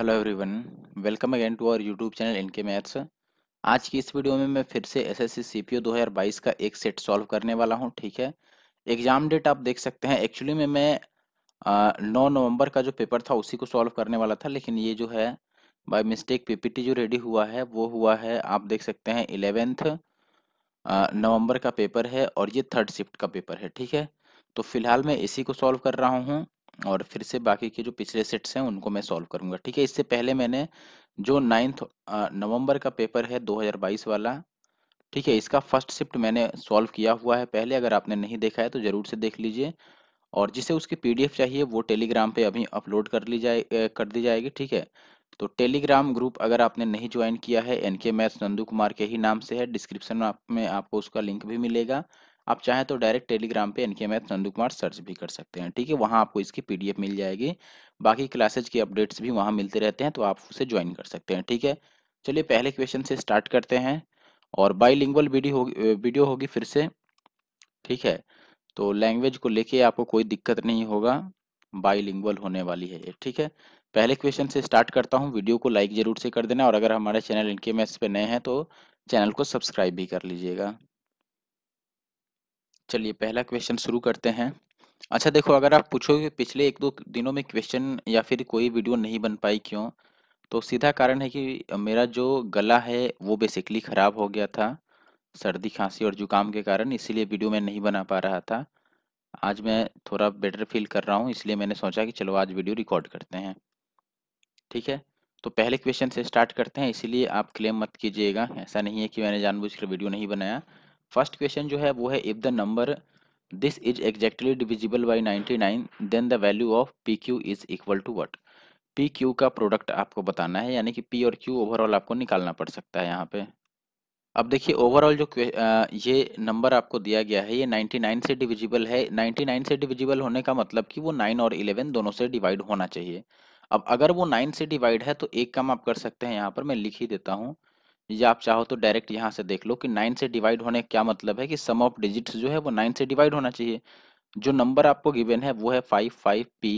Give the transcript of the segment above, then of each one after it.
hello everyone welcome again to our YouTube channel इनके maths आज की इस वीडियो में मैं फिर से एसएससी सीपीओ 2022 का एक सेट सॉल्व करने वाला हूं ठीक है एग्जाम डेट आप देख सकते हैं एक्चुअली में मैं नौ नवंबर का जो पेपर था उसी को सॉल्व करने वाला था लेकिन ये जो है बाय मिस्टेक पीपीटी जो रेडी हुआ है वो हुआ है आप देख सकते हैं इलेवेंथ नवम्बर का पेपर है और ये थर्ड शिफ्ट का पेपर है ठीक है तो फिलहाल मैं इसी को सॉल्व कर रहा हूँ और फिर से बाकी के जो पिछले सेट्स हैं उनको मैं सॉल्व करूंगा ठीक है इससे पहले मैंने जो नाइन्थ नवंबर का पेपर है 2022 वाला ठीक है इसका फर्स्ट शिफ्ट मैंने सॉल्व किया हुआ है पहले अगर आपने नहीं देखा है तो ज़रूर से देख लीजिए और जिसे उसकी पीडीएफ चाहिए वो टेलीग्राम पे अभी अपलोड कर ली जाए कर दी जाएगी ठीक है तो टेलीग्राम ग्रुप अगर आपने नहीं ज्वाइन किया है एन मैथ्स नंदू कुमार के ही नाम से है डिस्क्रिप्शन में आपको उसका लिंक भी मिलेगा आप चाहें तो डायरेक्ट टेलीग्राम पे एन के नंदू कुमार सर्च भी कर सकते हैं ठीक है वहाँ आपको इसकी पी मिल जाएगी बाकी क्लासेज के अपडेट्स भी वहाँ मिलते रहते हैं तो आप उसे ज्वाइन कर सकते हैं ठीक है चलिए पहले क्वेश्चन से स्टार्ट करते हैं और बाई वीडियो होगी वीडियो होगी फिर से ठीक है तो लैंग्वेज को लेके आपको कोई दिक्कत नहीं होगा बाईलिंगुअल होने वाली है ठीक है पहले क्वेश्चन से स्टार्ट करता हूँ वीडियो को लाइक जरूर से कर देना और अगर हमारे चैनल इनके मैथ्स पे नए हैं तो चैनल को सब्सक्राइब भी कर लीजिएगा चलिए पहला क्वेश्चन शुरू करते हैं अच्छा देखो अगर आप पूछोगे पिछले एक दो दिनों में क्वेश्चन या फिर कोई वीडियो नहीं बन पाई क्यों तो सीधा कारण है कि मेरा जो गला है वो बेसिकली ख़राब हो गया था सर्दी खांसी और जुकाम के कारण इसीलिए वीडियो मैं नहीं बना पा रहा था आज मैं थोड़ा बेटर फील कर रहा हूँ इसलिए मैंने सोचा कि चलो आज वीडियो रिकॉर्ड करते हैं ठीक है तो पहले क्वेश्चन से स्टार्ट करते हैं इसीलिए आप क्लेम मत कीजिएगा ऐसा नहीं है कि मैंने जानबूझकर वीडियो नहीं बनाया फर्स्ट क्वेश्चन जो है वो है if the number this is exactly divisible by ninety nine then the value of P Q is equal to what P Q का प्रोडक्ट आपको बताना है यानी कि पी और क्यू ओवरऑल आपको निकालना पड़ सकता है यहाँ पे अब देखिए ओवरऑल जो आ, ये नंबर आपको दिया गया है ये 99 से डिविजिबल है 99 से डिविजिबल होने का मतलब कि वो 9 और 11 दोनों से डिवाइड होना चाहिए अब अगर वो 9 से डिवाइड है तो एक काम आप कर सकते हैं यहाँ पर मैं लिख ही देता हूँ या आप चाहो तो डायरेक्ट यहाँ से देख लो कि नाइन से डिवाइड होने क्या मतलब है कि सम ऑफ डिजिट्स जो है वो नाइन से डिवाइड होना चाहिए जो नंबर आपको गिवेन है वो है five five P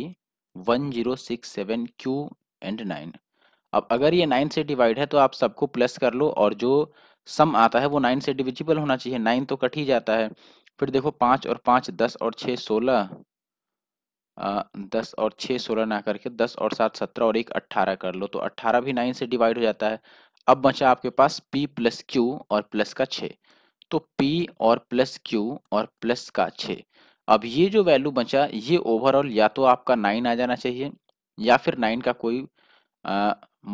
one zero six seven Q and nine अब अगर ये नाइन से डिवाइड है तो आप सबको प्लस कर लो और जो सम आता है वो नाइन से डिविजिबल होना चाहिए नाइन तो कट ही जाता है फिर देखो पाँच और पाँच दस और छः सोलह दस और छः सोलह ना करके दस और सात सत्रह और एक अट्ठारह कर लो तो अट्ठारह भी नाइन से डिवाइड हो जाता है अब बचा आपके पास p प्लस क्यू और प्लस का छे तो p और प्लस क्यू और प्लस का छे अब ये जो वैल्यू बचा ये ओवरऑल या तो आपका नाइन आ जाना चाहिए या फिर नाइन का कोई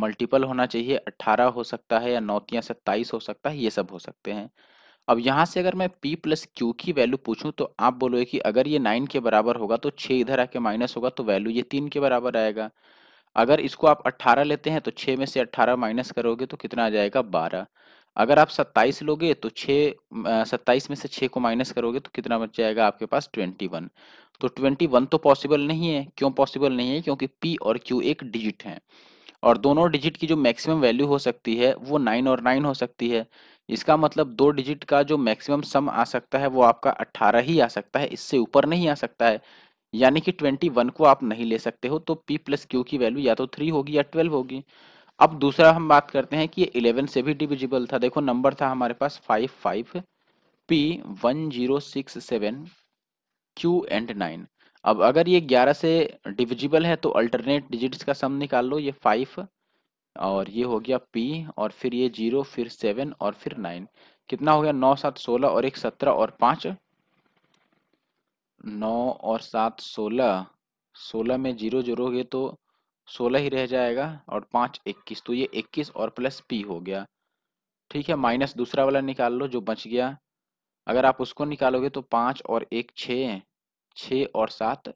मल्टीपल होना चाहिए अट्ठारह हो सकता है या नौतिया सत्ताईस हो सकता है ये सब हो सकते हैं अब यहाँ से अगर मैं p प्लस क्यू की वैल्यू पूछूं तो आप बोलोगे कि अगर ये नाइन के बराबर होगा तो छः इधर आके माइनस होगा तो वैल्यू ये तीन के बराबर आएगा अगर इसको आप 18 लेते हैं तो 6 में से 18 माइनस करोगे तो कितना आ जाएगा 12 अगर आप 27 लोगे तो 6 27 में से 6 को माइनस करोगे तो कितना बच जाएगा आपके पास 21 तो 21 तो पॉसिबल नहीं है क्यों पॉसिबल नहीं है क्योंकि पी और क्यू एक डिजिट हैं और दोनों डिजिट की जो मैक्सिमम वैल्यू हो सकती है वो नाइन और नाइन हो सकती है इसका मतलब दो डिजिट का जो मैक्सिमम सम आ सकता है वो आपका अट्ठारह ही आ सकता है इससे ऊपर नहीं आ सकता है यानी कि ट्वेंटी वन को आप नहीं ले सकते हो तो पी प्लस क्यू की वैल्यू या तो थ्री होगी या ट्वेल्व होगी अब दूसरा हम बात करते हैं कि ये इलेवन से भी डिविजिबल था देखो नंबर था हमारे पास five five P one zero six seven Q and nine अब अगर ये ग्यारह से डिविजिबल है तो अल्टरनेट डिजिट्स का सम निकाल लो ये फाइव और ये हो गया पी और फिर ये जीरो फिर सेवन और फिर नाइन कितना हो गया नौ सात सोलह और एक सत्रह और पाँच नौ और सात सोलह सोलह में जीरो जोड़ोगे तो सोलह ही रह जाएगा और पाँच इक्कीस तो ये इक्कीस और प्लस पी हो गया ठीक है माइनस दूसरा वाला निकाल लो जो बच गया अगर आप उसको निकालोगे तो पाँच और एक छः छः और सात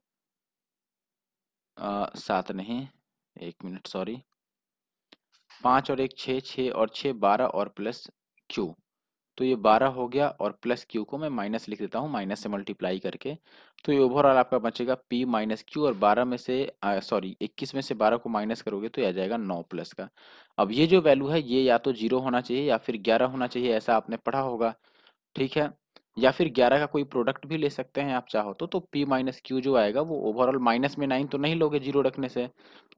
सात नहीं एक मिनट सॉरी पाँच और एक छः छः और छः बारह और प्लस क्यू तो ये बारह हो गया और प्लस क्यू को मैं माइनस लिख देता हूँ माइनस से मल्टीप्लाई करके तो ये ओवरऑल आपका बचेगा पी माइनस क्यू और बारह में से सॉरी इक्कीस में से बारह को माइनस करोगे तो ये आ जाएगा नौ प्लस का अब ये जो वैल्यू है ये या तो जीरो होना चाहिए या फिर ग्यारह होना चाहिए ऐसा आपने पढ़ा होगा ठीक है या फिर ग्यारह का कोई प्रोडक्ट भी ले सकते हैं आप चाहो तो तो पी माइनस क्यू जो आएगा वो ओवरऑल माइनस में नाइन तो नहीं लोगे जीरो रखने से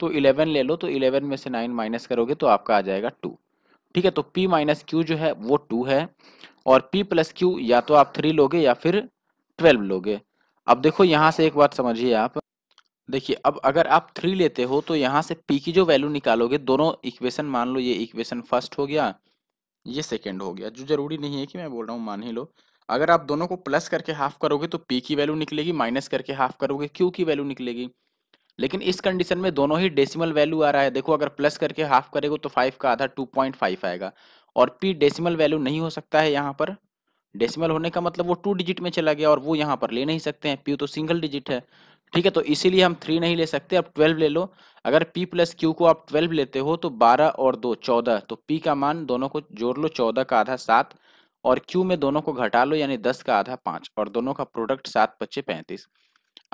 तो इलेवन ले लो तो इलेवन में से नाइन माइनस करोगे तो आपका आ जाएगा टू ठीक है तो p माइनस क्यू जो है वो टू है और p प्लस क्यू या तो आप थ्री लोगे या फिर ट्वेल्व लोगे अब देखो यहाँ से एक बात समझिए आप देखिए अब अगर आप थ्री लेते हो तो यहाँ से p की जो वैल्यू निकालोगे दोनों इक्वेशन मान लो ये इक्वेशन फर्स्ट हो गया ये सेकेंड हो गया जो जरूरी नहीं है कि मैं बोल रहा हूँ मान ही लो अगर आप दोनों को प्लस करके हाफ करोगे तो पी की वैल्यू निकलेगी माइनस करके हाफ करोगे क्यू की वैल्यू निकलेगी लेकिन इस कंडीशन में दोनों ही डेसिमल वैल्यू आ रहा है देखो अगर प्लस करके हाफ करेगा तो फाइव का आधा टू पॉइंट फाइव आएगा और पी डेसिमल वैल्यू नहीं हो सकता है यहाँ पर डेसिमल होने का मतलब वो टू डिजिट में चला गया और वो यहाँ पर ले नहीं सकते हैं पी तो सिंगल डिजिट है ठीक है तो इसीलिए हम थ्री नहीं ले सकते अब ट्वेल्व ले लो अगर पी प्लस क्यू को आप ट्वेल्व लेते हो तो बारह और दो चौदह तो पी का मान दोनों को जोड़ लो चौदह का आधा सात और क्यू में दोनों को घटा लो यानी दस का आधा पाँच और दोनों का प्रोडक्ट सात पच्चे पैंतीस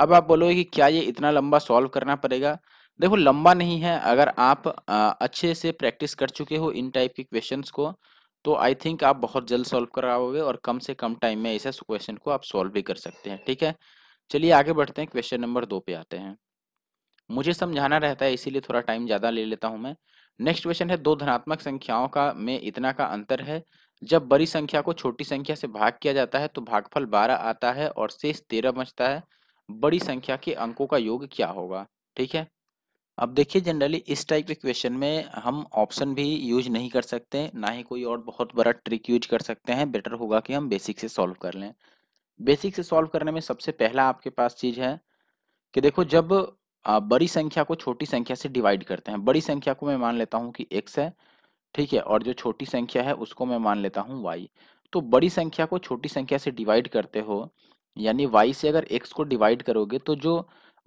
अब आप बोलोगे कि क्या ये इतना लंबा सॉल्व करना पड़ेगा देखो लंबा नहीं है अगर आप अच्छे से प्रैक्टिस कर चुके हो इन टाइप के क्वेश्चन को तो आई थिंक आप बहुत जल्द सॉल्व कराओगे और कम से कम टाइम में ऐसे क्वेश्चन को आप सॉल्व भी कर सकते हैं ठीक है चलिए आगे बढ़ते हैं क्वेश्चन नंबर दो पे आते हैं मुझे समझाना रहता है इसीलिए थोड़ा टाइम ज़्यादा ले लेता हूँ मैं नेक्स्ट क्वेश्चन है दो धनात्मक संख्याओं का में इतना का अंतर है जब बड़ी संख्या को छोटी संख्या से भाग किया जाता है तो भागफल बारह आता है और शेष तेरह बचता है बड़ी संख्या के अंकों का योग क्या होगा ठीक है अब देखिए जनरली इस टाइप के क्वेश्चन में हम ऑप्शन भी यूज नहीं कर सकते ना ही कोई और बहुत बड़ा ट्रिक यूज कर सकते हैं बेटर होगा कि हम बेसिक से सॉल्व कर लें बेसिक से सॉल्व करने में सबसे पहला आपके पास चीज़ है कि देखो जब बड़ी संख्या को छोटी संख्या से डिवाइड करते हैं बड़ी संख्या को मैं मान लेता हूँ कि एक्स है ठीक है और जो छोटी संख्या है उसको मैं मान लेता हूँ वाई तो बड़ी संख्या को छोटी संख्या से डिवाइड करते हो यानी वाई से अगर एक्स को डिवाइड करोगे तो जो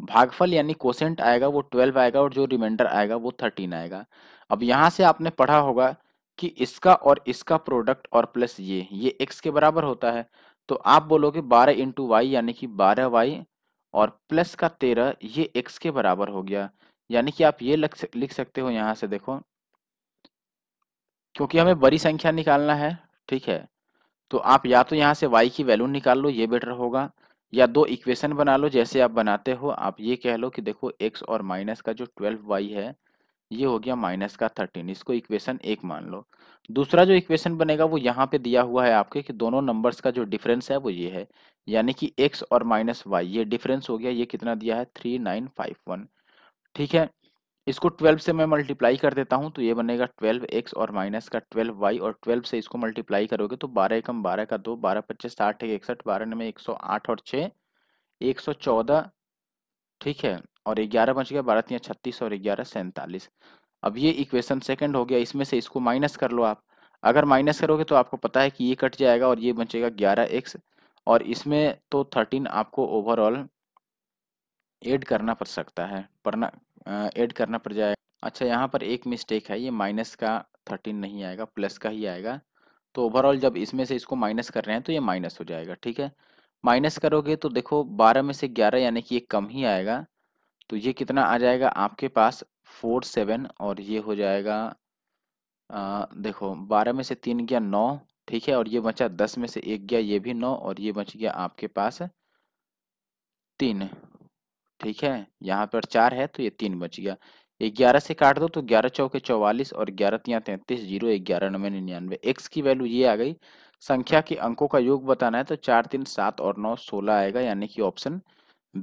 भागफल यानी कोसेंट आएगा वो ट्वेल्व आएगा और जो रिमाइंडर आएगा वो थर्टीन आएगा अब यहाँ से आपने पढ़ा होगा कि इसका और इसका प्रोडक्ट और प्लस ये ये एक्स के बराबर होता है तो आप बोलोगे बारह इंटू वाई यानी कि बारह वाई और प्लस का तेरह ये एक्स के बराबर हो गया यानी कि आप ये लिख सकते हो यहाँ से देखो क्योंकि हमें बड़ी संख्या निकालना है ठीक है तो आप या तो यहाँ से वाई की वैल्यू निकाल लो ये बेटर होगा या दो इक्वेशन बना लो जैसे आप बनाते हो आप ये कह लो कि देखो एक्स और माइनस का जो ट्वेल्व वाई है ये हो गया माइनस का थर्टीन इसको इक्वेशन एक मान लो दूसरा जो इक्वेशन बनेगा वो यहाँ पे दिया हुआ है आपके कि दोनों नंबर्स का जो डिफरेंस है वो ये है यानी कि एक्स और माइनस वाई ये डिफरेंस हो गया ये कितना दिया है थ्री नाइन फाइव वन ठीक है इसको 12 से मैं मल्टीप्लाई कर देता हूँ तो ये बनेगा 12x और माइनस का 12y और 12 से इसको मल्टीप्लाई करोगे तो 12 एकम 12 का दो 12 पच्चीस साठ एक इकसठ बारह में 108 और 6 चौदह ठीक है और 11 बच गया बारह तीन छत्तीस और ग्यारह सैंतालीस अब ये इक्वेशन सेकंड हो गया इसमें से इसको माइनस कर लो आप अगर माइनस करोगे तो आपको पता है कि ये कट जाएगा और ये बचेगा ग्यारह एक्स और इसमें तो थर्टीन आपको ओवरऑल एड करना पड़ सकता है पढ़ना ऐड करना पड़ जाएगा अच्छा यहाँ पर एक मिस्टेक है ये माइनस का थर्टीन नहीं आएगा प्लस का ही आएगा तो ओवरऑल जब इसमें से इसको माइनस कर रहे हैं तो ये माइनस हो जाएगा ठीक है माइनस करोगे तो देखो बारह में से ग्यारह यानी कि ये कम ही आएगा तो ये कितना आ जाएगा आपके पास फोर सेवन और ये हो जाएगा आ, देखो बारह में से तीन गया नौ ठीक है और ये बचा दस में से एक गया ये भी नौ और ये बच गया आपके पास तीन ठीक है यहाँ पर चार है तो ये तीन बच गया ग्यारह से काट दो तो ग्यारह चौके चौवालीस और ग्यारह तिया तैंतीस जीरो ग्यारह नब्बे निन्यानवे एक्स की वैल्यू ये आ गई संख्या के अंकों का योग बताना है तो चार तीन सात और नौ सोलह आएगा यानी कि ऑप्शन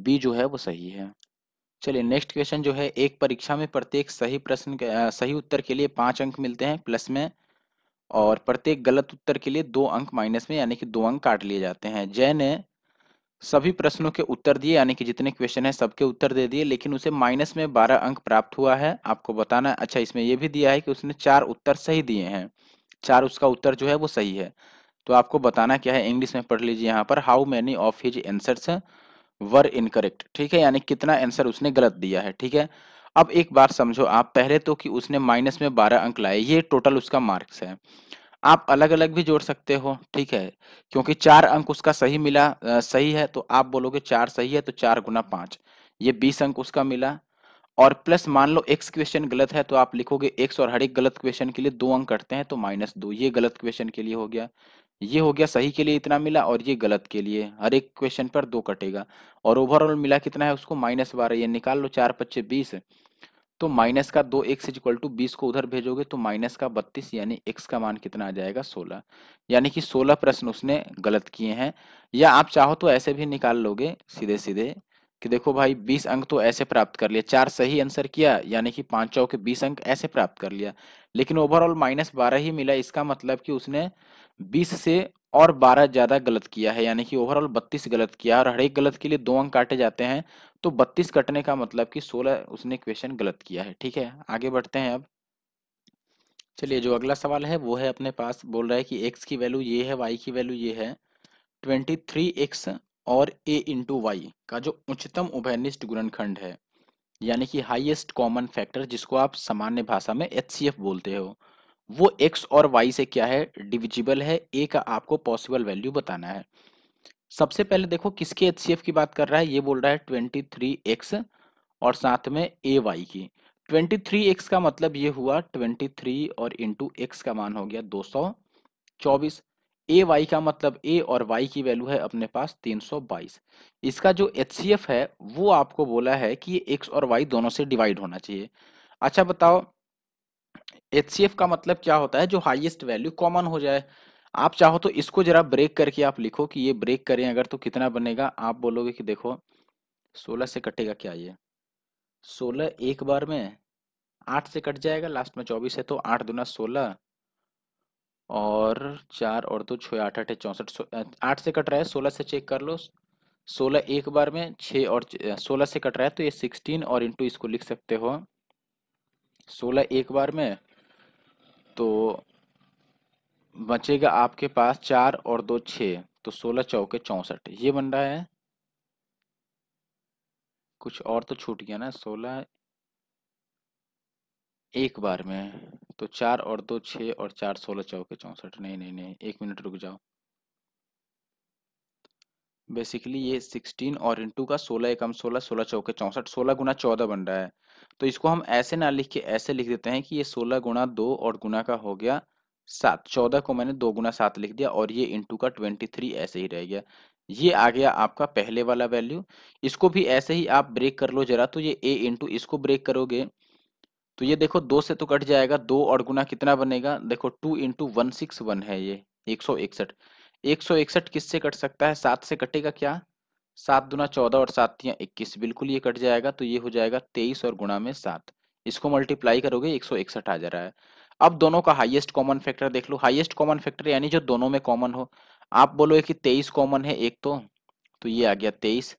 बी जो है वो सही है चलिए नेक्स्ट क्वेश्चन जो है एक परीक्षा में प्रत्येक सही प्रश्न सही उत्तर के लिए पांच अंक मिलते हैं प्लस में और प्रत्येक गलत उत्तर के लिए दो अंक माइनस में यानी कि दो अंक काट लिए जाते हैं जय ने सभी प्रश्नों के उत्तर दिए यानी कि जितने क्वेश्चन है सबके उत्तर दे दिए लेकिन उसे माइनस में बारह अंक प्राप्त हुआ है आपको बताना अच्छा इसमें यह भी दिया है कि उसने चार उत्तर सही दिए हैं चार उसका उत्तर जो है वो सही है तो आपको बताना क्या है इंग्लिश में पढ़ लीजिए यहाँ पर how many of his answer were incorrect ठीक है यानी कितना आंसर उसने गलत दिया है ठीक है अब एक बार समझो आप पहले तो कि उसने माइनस में बारह अंक लाए ये टोटल उसका मार्क्स है आप अलग अलग भी जोड़ सकते हो ठीक है क्योंकि चार अंक उसका सही मिला आ, सही है तो आप बोलोगे चार सही है तो चार गुना पांच ये बीस अंक उसका मिला और प्लस मान लो एक्स क्वेश्चन गलत है तो आप लिखोगे एक्स और हर एक गलत क्वेश्चन के लिए दो अंक कटते हैं तो माइनस दो ये गलत क्वेश्चन के लिए हो गया ये हो गया सही के लिए इतना मिला और ये गलत के लिए हर एक क्वेश्चन पर दो कटेगा और ओवरऑल मिला कितना है उसको माइनस बारह ये निकाल लो चार पच्चे बीस तो माइनस का दो एक्स इज इक्वल टू बीस को उधर भेजोगे तो माइनस का बत्तीस यानी एक्स का मान कितना आ जाएगा सोलह यानी कि सोलह प्रश्न उसने गलत किए हैं या आप चाहो तो ऐसे भी निकाल लोगे सीधे सीधे कि देखो भाई बीस अंक तो ऐसे प्राप्त कर लिया चार सही आंसर किया यानी कि पांच चौके बीस अंक ऐसे प्राप्त कर लिया लेकिन ओवरऑल माइनस बारह ही मिला इसका मतलब कि उसने बीस से और 12 ज़्यादा गलत किया है यानी कि ओवरऑल 32 गलत किया और हर एक गलत के लिए दो अंक काटे जाते हैं तो 32 कटने का मतलब कि 16 उसने क्वेश्चन गलत किया है ठीक है आगे बढ़ते हैं अब चलिए जो अगला सवाल है वो है अपने पास बोल रहा है कि एक्स की वैल्यू ये है वाई की वैल्यू ये है ट्वेंटी थ्री एक्स और ए इंटू वाई का जो उच्चतम उभयनिष्ठ गुणनखंड है यानी कि हाईएस्ट कॉमन फैक्टर जिसको आप सामान्य भाषा में एच बोलते हो वो एक्स और वाई से क्या है डिविजिबल है ए का आपको पॉसिबल वैल्यू बताना है सबसे पहले देखो किसके एच की बात कर रहा है ये बोल रहा है ट्वेंटी थ्री एक्स और साथ में ए वाई की ट्वेंटी थ्री एक्स का मतलब ये हुआ ट्वेंटी थ्री और इंटू एक्स का मान हो गया दो सौ चौबीस ए वाई का मतलब ए और वाई की वैल्यू है अपने पास तीन सौ बाईस इसका जो एच है वो आपको बोला है कि ये एक्स और वाई दोनों से डिवाइड होना चाहिए अच्छा बताओ एच का मतलब क्या होता है जो हाईएस्ट वैल्यू कॉमन हो जाए आप चाहो तो इसको जरा ब्रेक करके आप लिखो कि ये ब्रेक करें अगर तो कितना बनेगा आप बोलोगे कि देखो सोलह से कटेगा क्या ये सोलह एक बार में आठ से कट जाएगा लास्ट में चौबीस है तो आठ दुना सोलह और चार और दो छः आठ आठ चौंसठ आठ से कट रहा है सोलह से चेक कर लो सोलह एक बार में छः और सोलह से कट रहा है तो ये सिक्सटीन और इंटू इसको लिख सकते हो सोलह एक बार में तो बचेगा आपके पास चार और दो छः तो सोलह चौके चौंसठ ये बन रहा है कुछ और तो छूट गया ना सोलह एक बार में तो चार और दो छः और चार सोलह चौके चौंसठ नहीं नहीं नहीं एक मिनट रुक जाओ बेसिकली ये सिक्सटीन और इंटू का सोलह एकम सोलह सोलह चौके चौंसठ सोलह गुना चौदह बन रहा है तो इसको हम ऐसे ना लिख के ऐसे लिख देते हैं कि ये सोलह गुणा दो और गुना का हो गया सात चौदह को मैंने दो गुना सात लिख दिया और ये इंटू का ट्वेंटी थ्री ऐसे ही रह गया ये आ गया आपका पहले वाला वैल्यू इसको भी ऐसे ही आप ब्रेक कर लो जरा तो ये ए इंटू इसको ब्रेक करोगे तो ये देखो दो से तो कट जाएगा दो और गुना कितना बनेगा देखो two into one six one है ये एक सौ इकसठ एक सौ इकसठ किससे कट सकता है सात से कटेगा क्या सात दुना चौदह और सात या इक्कीस बिल्कुल ये कट जाएगा तो ये हो जाएगा तेईस और गुणा में सात इसको मल्टीप्लाई करोगे एक सौ इकसठ आ जा रहा है अब दोनों का हाईएस्ट कॉमन फैक्टर देख लो हाईएस्ट कॉमन फैक्टर यानी जो दोनों में कॉमन हो आप बोलोगे कि तेईस कॉमन है एक तो तो ये आ गया तेईस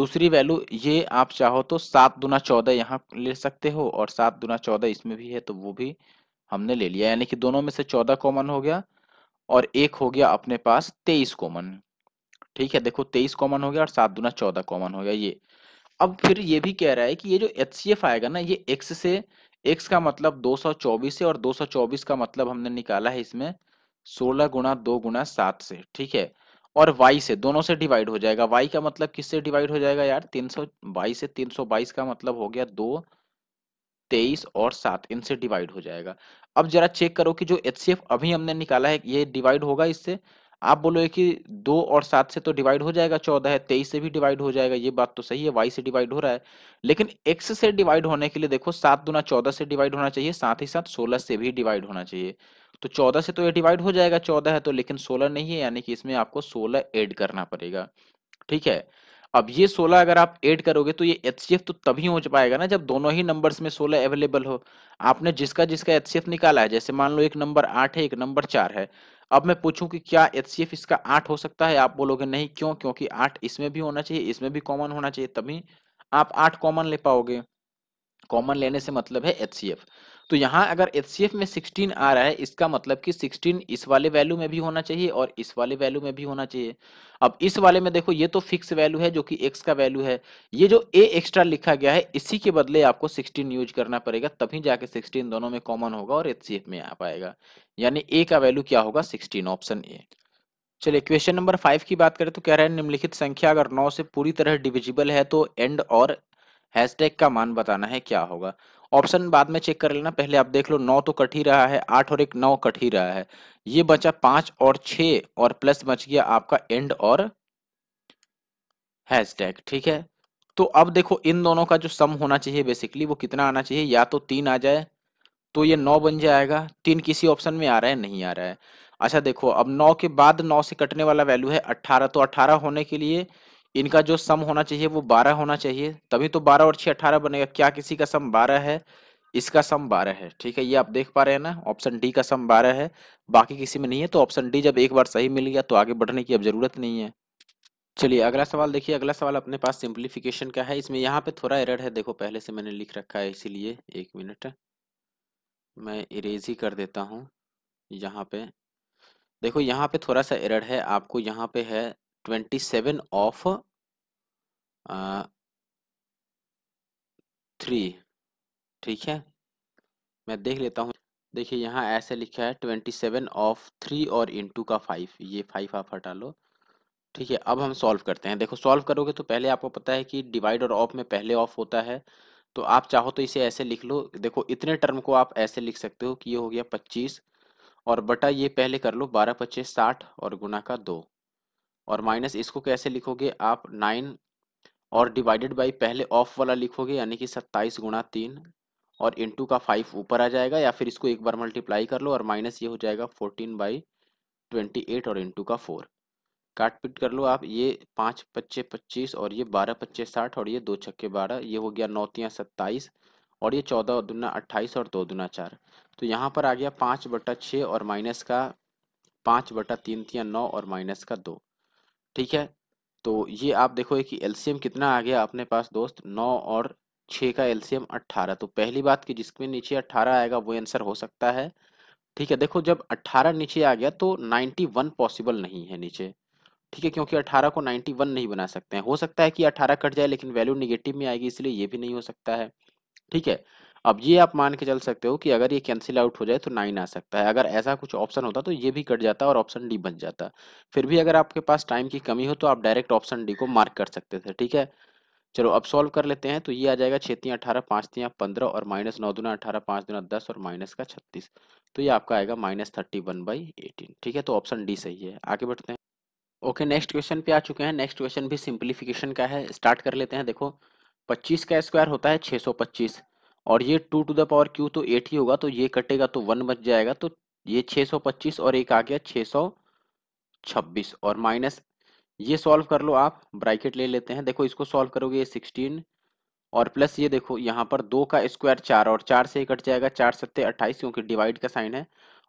दूसरी वैल्यू ये आप चाहो तो सात दुना चौदह यहाँ ले सकते हो और सात दुना चौदह इसमें भी है तो वो भी हमने ले लिया यानी कि दोनों में से चौदह कॉमन हो गया और एक हो गया अपने पास तेईस कॉमन ठीक है देखो तेईस कॉमन हो गया और सात दुना चौदह कॉमन हो गया ये अब फिर ये भी कह रहा है कि ये जो एच आएगा ना ये एक्स से एक्स का मतलब चौबीस है और चौबीस का मतलब हमने निकाला है इसमें सोलह गुना दो गुना सात से ठीक है और वाई से दोनों से डिवाइड हो जाएगा वाई का मतलब किससे डिवाइड हो जाएगा यार तीन सौ बाईस से तीन सौ बाईस का मतलब हो गया दो तेईस और सात इनसे डिवाइड हो जाएगा अब जरा चेक करो कि जो एच अभी हमने निकाला है ये डिवाइड होगा इससे आप बोलोगे कि दो और सात से तो डिवाइड हो जाएगा चौदह है तेईस से भी डिवाइड हो जाएगा ये बात तो सही है वाई से डिवाइड हो रहा है लेकिन एक्स से डिवाइड होने के लिए देखो सात दुना चौदह से डिवाइड होना चाहिए साथ ही साथ सोलह से भी डिवाइड होना चाहिए तो चौदह से तो ये डिवाइड हो जाएगा चौदह है तो लेकिन सोलह नहीं है यानी कि इसमें आपको सोलह एड करना पड़ेगा ठीक है अब ये सोलह अगर आप ऐड करोगे तो ये एच तो तभी हो पाएगा ना जब दोनों ही नंबर्स में सोलह अवेलेबल हो आपने जिसका जिसका एच निकाला है जैसे मान लो एक नंबर आठ है एक नंबर चार है अब मैं पूछूं कि क्या एच इसका आठ हो सकता है आप बोलोगे नहीं क्यों क्योंकि आठ इसमें भी होना चाहिए इसमें भी कॉमन होना चाहिए तभी आप आठ कॉमन ले पाओगे कॉमन लेने से मतलब है एच तो यहाँ अगर एच में 16 आ रहा है इसका मतलब कि 16 इस वाले वैल्यू में भी होना चाहिए और इस वाले वैल्यू में भी होना चाहिए अब इस वाले में देखो ये तो फिक्स वैल्यू है जो कि x का वैल्यू है ये जो a एक्स्ट्रा लिखा गया है इसी के बदले आपको 16 यूज करना पड़ेगा तभी जाके 16 दोनों में कॉमन होगा और एच में आ पाएगा यानी ए का वैल्यू क्या होगा सिक्सटीन ऑप्शन ए चलिए क्वेश्चन नंबर फाइव की बात करें तो कह रहे हैं निम्नलिखित संख्या अगर नौ से पूरी तरह डिविजिबल है तो एंड और हैशटैग का मान बताना है क्या होगा ऑप्शन बाद में चेक कर लेना पहले आप देख लो नौ तो कट ही रहा है आठ और एक नौ कट ही रहा है ये बचा पांच और छ और प्लस बच गया आपका एंड और हैश टैग ठीक है तो अब देखो इन दोनों का जो सम होना चाहिए बेसिकली वो कितना आना चाहिए या तो तीन आ जाए तो ये नौ बन जाएगा तीन किसी ऑप्शन में आ रहा है नहीं आ रहा है अच्छा देखो अब नौ के बाद नौ से कटने वाला वैल्यू है अट्ठारह तो अट्ठारह होने के लिए इनका जो सम होना चाहिए वो बारह होना चाहिए तभी तो बारह और छह अठारह बनेगा क्या किसी का सम बारह है इसका सम बारह है ठीक है ये आप देख पा रहे हैं ना ऑप्शन डी का सम बारह है बाकी किसी में नहीं है तो ऑप्शन डी जब एक बार सही मिल गया तो आगे बढ़ने की अब जरूरत नहीं है चलिए अगला सवाल देखिए अगला सवाल अपने पास सिंप्लीफिकेशन का है इसमें यहाँ पे थोड़ा एरर है देखो पहले से मैंने लिख रखा है इसीलिए एक मिनट मैं इरेज ही कर देता हूँ यहाँ पे देखो यहाँ पे थोड़ा सा एरर है आपको यहाँ पे है 27 of uh, 3 ठीक है मैं देख लेता हूँ देखिए यहाँ ऐसे लिखा है ट्वेंटी सेवन ऑफ थ्री और टू का फाइव ये फाइव आप हटा लो ठीक है अब हम सॉल्व करते हैं देखो सॉल्व करोगे तो पहले आपको पता है कि डिवाइड और ऑफ में पहले ऑफ होता है तो आप चाहो तो इसे ऐसे लिख लो देखो इतने टर्म को आप ऐसे लिख सकते हो कि ये हो गया पच्चीस और बटा ये पहले कर लो बारह पच्चीस साठ और गुना का दो और माइनस इसको कैसे लिखोगे आप नाइन और डिवाइडेड बाई पहले ऑफ वाला लिखोगे यानी कि सत्ताईस गुणा तीन और इंटू का फाइव ऊपर आ जाएगा या फिर इसको एक बार मल्टीप्लाई कर लो और माइनस ये हो जाएगा फोर्टीन बाई ट्वेंटी एट और इंटू का फोर काट पिट कर लो आप ये पाँच पच्चे पच्चीस और ये बारह पच्चे साठ और ये दो छक्के बारह ये हो गया नौतियाँ सत्ताईस और ये चौदह और दुना अट्ठाईस और दो दुना चार तो यहाँ पर आ गया पाँच बटा छः और माइनस का पाँच बटा तीन तिया नौ और माइनस का दो ठीक है तो ये आप देखो कि एलसीएम कितना आ गया अपने पास दोस्त नौ और छः का एलसीएम अट्ठारह तो पहली बात कि जिसमें नीचे अट्ठारह आएगा वो आंसर हो सकता है ठीक है देखो जब अट्ठारह नीचे आ गया तो नाइन्टी वन पॉसिबल नहीं है नीचे ठीक है क्योंकि अट्ठारह को नाइन्टी वन नहीं बना सकते हैं हो सकता है कि अट्ठारह कट जाए लेकिन वैल्यू निगेटिव में आएगी इसलिए ये भी नहीं हो सकता है ठीक है अब ये आप मान के चल सकते हो कि अगर ये कैंसिल आउट हो जाए तो नाइन आ सकता है अगर ऐसा कुछ ऑप्शन होता तो ये भी कट जाता और ऑप्शन डी बन जाता फिर भी अगर आपके पास टाइम की कमी हो तो आप डायरेक्ट ऑप्शन डी को मार्क कर सकते थे ठीक है चलो अब सॉल्व कर लेते हैं तो ये आ जाएगा छतियाँ अठारह पाँच तियाँ पंद्रह और माइनस नौ दुना अठारह पाँच दुना दस और माइनस का छत्तीस तो ये आपका आएगा minus thirty one by eighteen ठीक है तो ऑप्शन डी सही है आगे बढ़ते हैं ओके नेक्स्ट क्वेश्चन पे आ चुके हैं नेक्स्ट क्वेश्चन भी सिंप्लीफिकेशन का है स्टार्ट कर लेते हैं देखो पच्चीस का स्क्वायर होता है छः सौ पच्चीस और ये two to the power Q तो एट ही होगा तो ये कटेगा तो वन बच जाएगा तो ये छह सौ पच्चीस और एक आ गया छः सौ छब्बीस और माइनस ये सॉल्व कर लो आप ब्रैकेट ले लेते हैं देखो इसको सॉल्व करोगे ये सिक्सटीन और प्लस ये देखो यहाँ पर दो का स्क्वायर चार और चार से कट जाएगा चार सत्ते अट्ठाईस क्योंकि डिवाइड का साइन है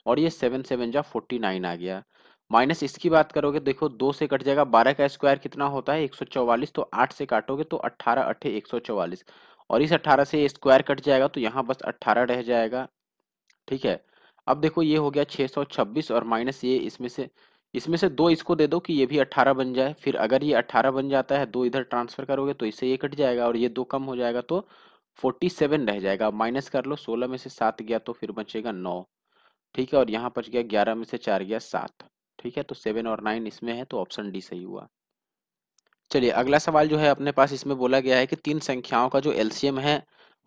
और ये सेवन सेवन जा फोर्टी नाइन आ गया माइनस इसकी बात करोगे देखो दो से कट जाएगा बारह का स्क्वायर कितना होता है एक सौ चौवालीस तो आठ से काटोगे तो अट्ठारह अट्ठे एक सौ चौवालीस और इस 18 से स्क्वायर कट जाएगा तो यहाँ बस 18 रह जाएगा ठीक है अब देखो ये हो गया 626 और माइनस ये इसमें से इसमें से दो इसको दे दो कि ये भी 18 बन जाए फिर अगर ये 18 बन जाता है दो इधर ट्रांसफर करोगे तो इससे ये कट जाएगा और ये दो कम हो जाएगा तो 47 रह जाएगा माइनस कर लो 16 में से सात गया तो फिर बचेगा नौ ठीक है और यहाँ बच गया ग्यारह में से चार गया सात ठीक है तो सेवन और नाइन इसमें है तो ऑप्शन डी सही हुआ चलिए अगला सवाल जो है अपने पास इसमें बोला गया है कि तीन संख्याओं का जो एलसीएम है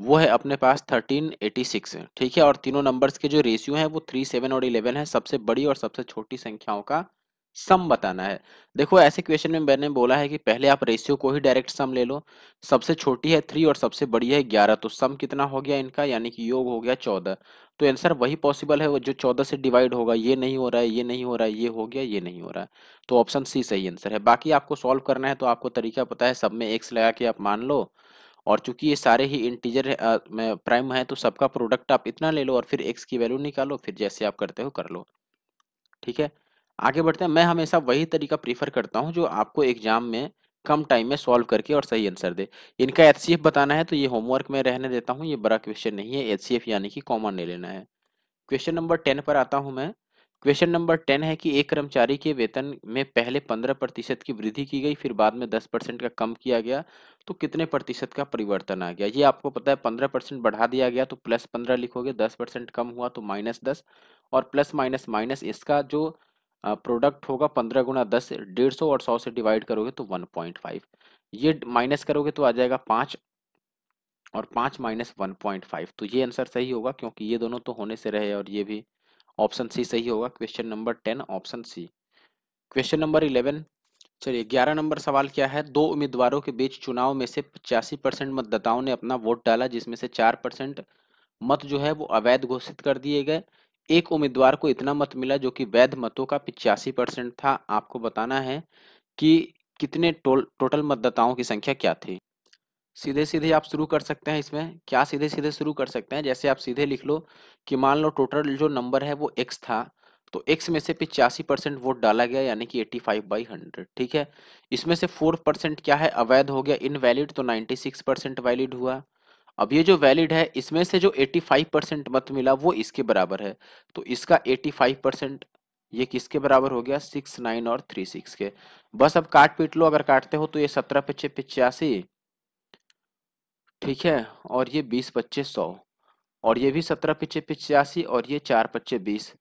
वो है अपने पास थर्टीन एटी सिक्स ठीक है और तीनों नंबर्स के जो रेशियो है वो थ्री सेवन और इलेवन है सबसे बड़ी और सबसे छोटी संख्याओं का सम बताना है देखो ऐसे क्वेश्चन में मैंने बोला है कि पहले आप रेशियो को ही डायरेक्ट सम ले लो सबसे छोटी है थ्री और सबसे बड़ी है ग्यारह तो सम कितना हो गया इनका यानी कि योग हो गया चौदह तो आंसर वही पॉसिबल है जो चौदह से डिवाइड होगा ये नहीं हो रहा है ये नहीं हो रहा है ये हो गया ये नहीं हो रहा है तो ऑप्शन सी सही आंसर है बाकी आपको सॉल्व करना है तो आपको तरीका पता है सब में एक्स लगा के आप मान लो और चूंकि ये सारे ही इंटीजर प्राइम है तो सबका प्रोडक्ट आप इतना ले लो और फिर एक्स की वैल्यू निकालो फिर जैसे आप करते हो कर लो ठीक है आगे बढ़ते हैं मैं हमेशा वही तरीका प्रीफर करता हूँ जो आपको एग्जाम में कम टाइम में सॉल्व करके और सही आंसर दे इनका एच बताना है तो ये होमवर्क में रहने देता हूँ ये बड़ा क्वेश्चन नहीं है एच यानी कि कॉमन ले लेना है क्वेश्चन नंबर टेन पर आता हूँ मैं क्वेश्चन नंबर टेन है कि एक कर्मचारी के वेतन में पहले पंद्रह प्रतिशत की वृद्धि की गई फिर बाद में दस परसेंट का कम किया गया तो कितने प्रतिशत का परिवर्तन आ गया ये आपको पता है पंद्रह परसेंट बढ़ा दिया गया तो प्लस पंद्रह लिखोगे दस परसेंट कम हुआ तो माइनस दस और प्लस माइनस माइनस इसका जो प्रोडक्ट होगा पंद्रह गुना दस डेढ़ सौ और सौ से डिवाइड करोगे तो वन पॉइंट फाइव ये माइनस करोगे तो आ जाएगा पाँच और पाँच माइनस वन पॉइंट फाइव तो ये आंसर सही होगा क्योंकि ये दोनों तो होने से रहे और ये भी ऑप्शन सी सही होगा question number ten option C question number eleven चलिए ग्यारह नंबर सवाल क्या है दो उम्मीदवारों के बीच चुनाव में से पचासी परसेंट मतदाताओं ने अपना वोट डाला जिसमें से चार परसेंट मत जो है वो अवैध घोषित कर दिए गए एक उम्मीदवार को इतना मत मिला जो कि वैध मतों का पिचासी परसेंट था आपको बताना है कि कितने टोल टोटल मतदाताओं की संख्या क्या थी सीधे सीधे आप शुरू कर सकते हैं इसमें क्या सीधे सीधे शुरू कर सकते हैं जैसे आप सीधे लिख लो कि मान लो टोटल जो नंबर है वो एक्स था तो एक्स में से पिचासी परसेंट वोट डाला गया यानी कि एट्टी फाइव बाई हंड्रेड ठीक है इसमें से फोर परसेंट क्या है अवैध हो गया इनवैलिड तो नाइन्टी सिक्स परसेंट वैलिड हुआ अब ये जो वैलिड है इसमें से जो 85 परसेंट मत मिला वो इसके बराबर है तो इसका 85 परसेंट ये किसके बराबर हो गया सिक्स नाइन और थ्री सिक्स के बस अब काट पीट लो अगर काटते हो तो ये सत्रह पच्चे पिचासी ठीक है और ये बीस पच्चे सौ और ये भी सत्रह पच्चे पिचासी और ये चार पच्चे बीस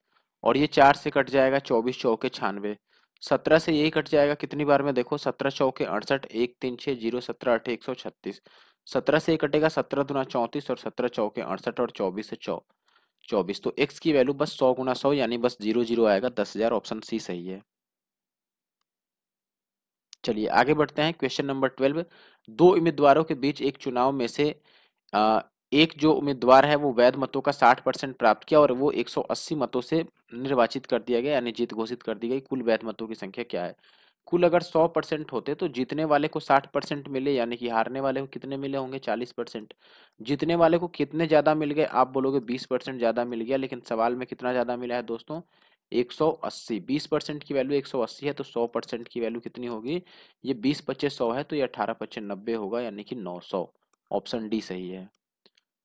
और ये चार से कट जाएगा चौबीस चौके छानवे सत्रह से यही कट जाएगा कितनी बार में देखो सत्रह चौके अड़सठ एक तीन छः जीरो सत्रह अठ एक सौ छत्तीस सत्रह से कटेगा सत्रह दुना चौंतीस और सत्रह चौके अड़सठ और चौबीस से चौ चौबीस तो एक्स की वैल्यू बस सौ गुना सौ यानी बस जीरो जीरो आएगा दस हजार ऑप्शन सी सही है चलिए आगे बढ़ते हैं क्वेश्चन नंबर ट्वेल्व दो उम्मीदवारों के बीच एक चुनाव में से आ, एक जो उम्मीदवार है वो वैध मतों का साठ परसेंट प्राप्त किया और वो 180 मतों से निर्वाचित कर दिया गया यानी जीत घोषित कर दी गई कुल वैध मतों की संख्या क्या है कुल अगर 100 परसेंट होते तो जीतने वाले को 60 परसेंट मिले यानी कि हारने वाले को कितने मिले होंगे 40 परसेंट जीतने वाले को कितने ज़्यादा मिल गए आप बोलोगे 20 परसेंट ज़्यादा मिल गया लेकिन सवाल में कितना ज़्यादा मिला है दोस्तों 180 20 परसेंट की वैल्यू 180 है तो 100 परसेंट की वैल्यू कितनी होगी ये बीस पच्चे सौ है तो ये अठारह पच्चे नब्बे होगा यानी कि नौ ऑप्शन डी सही है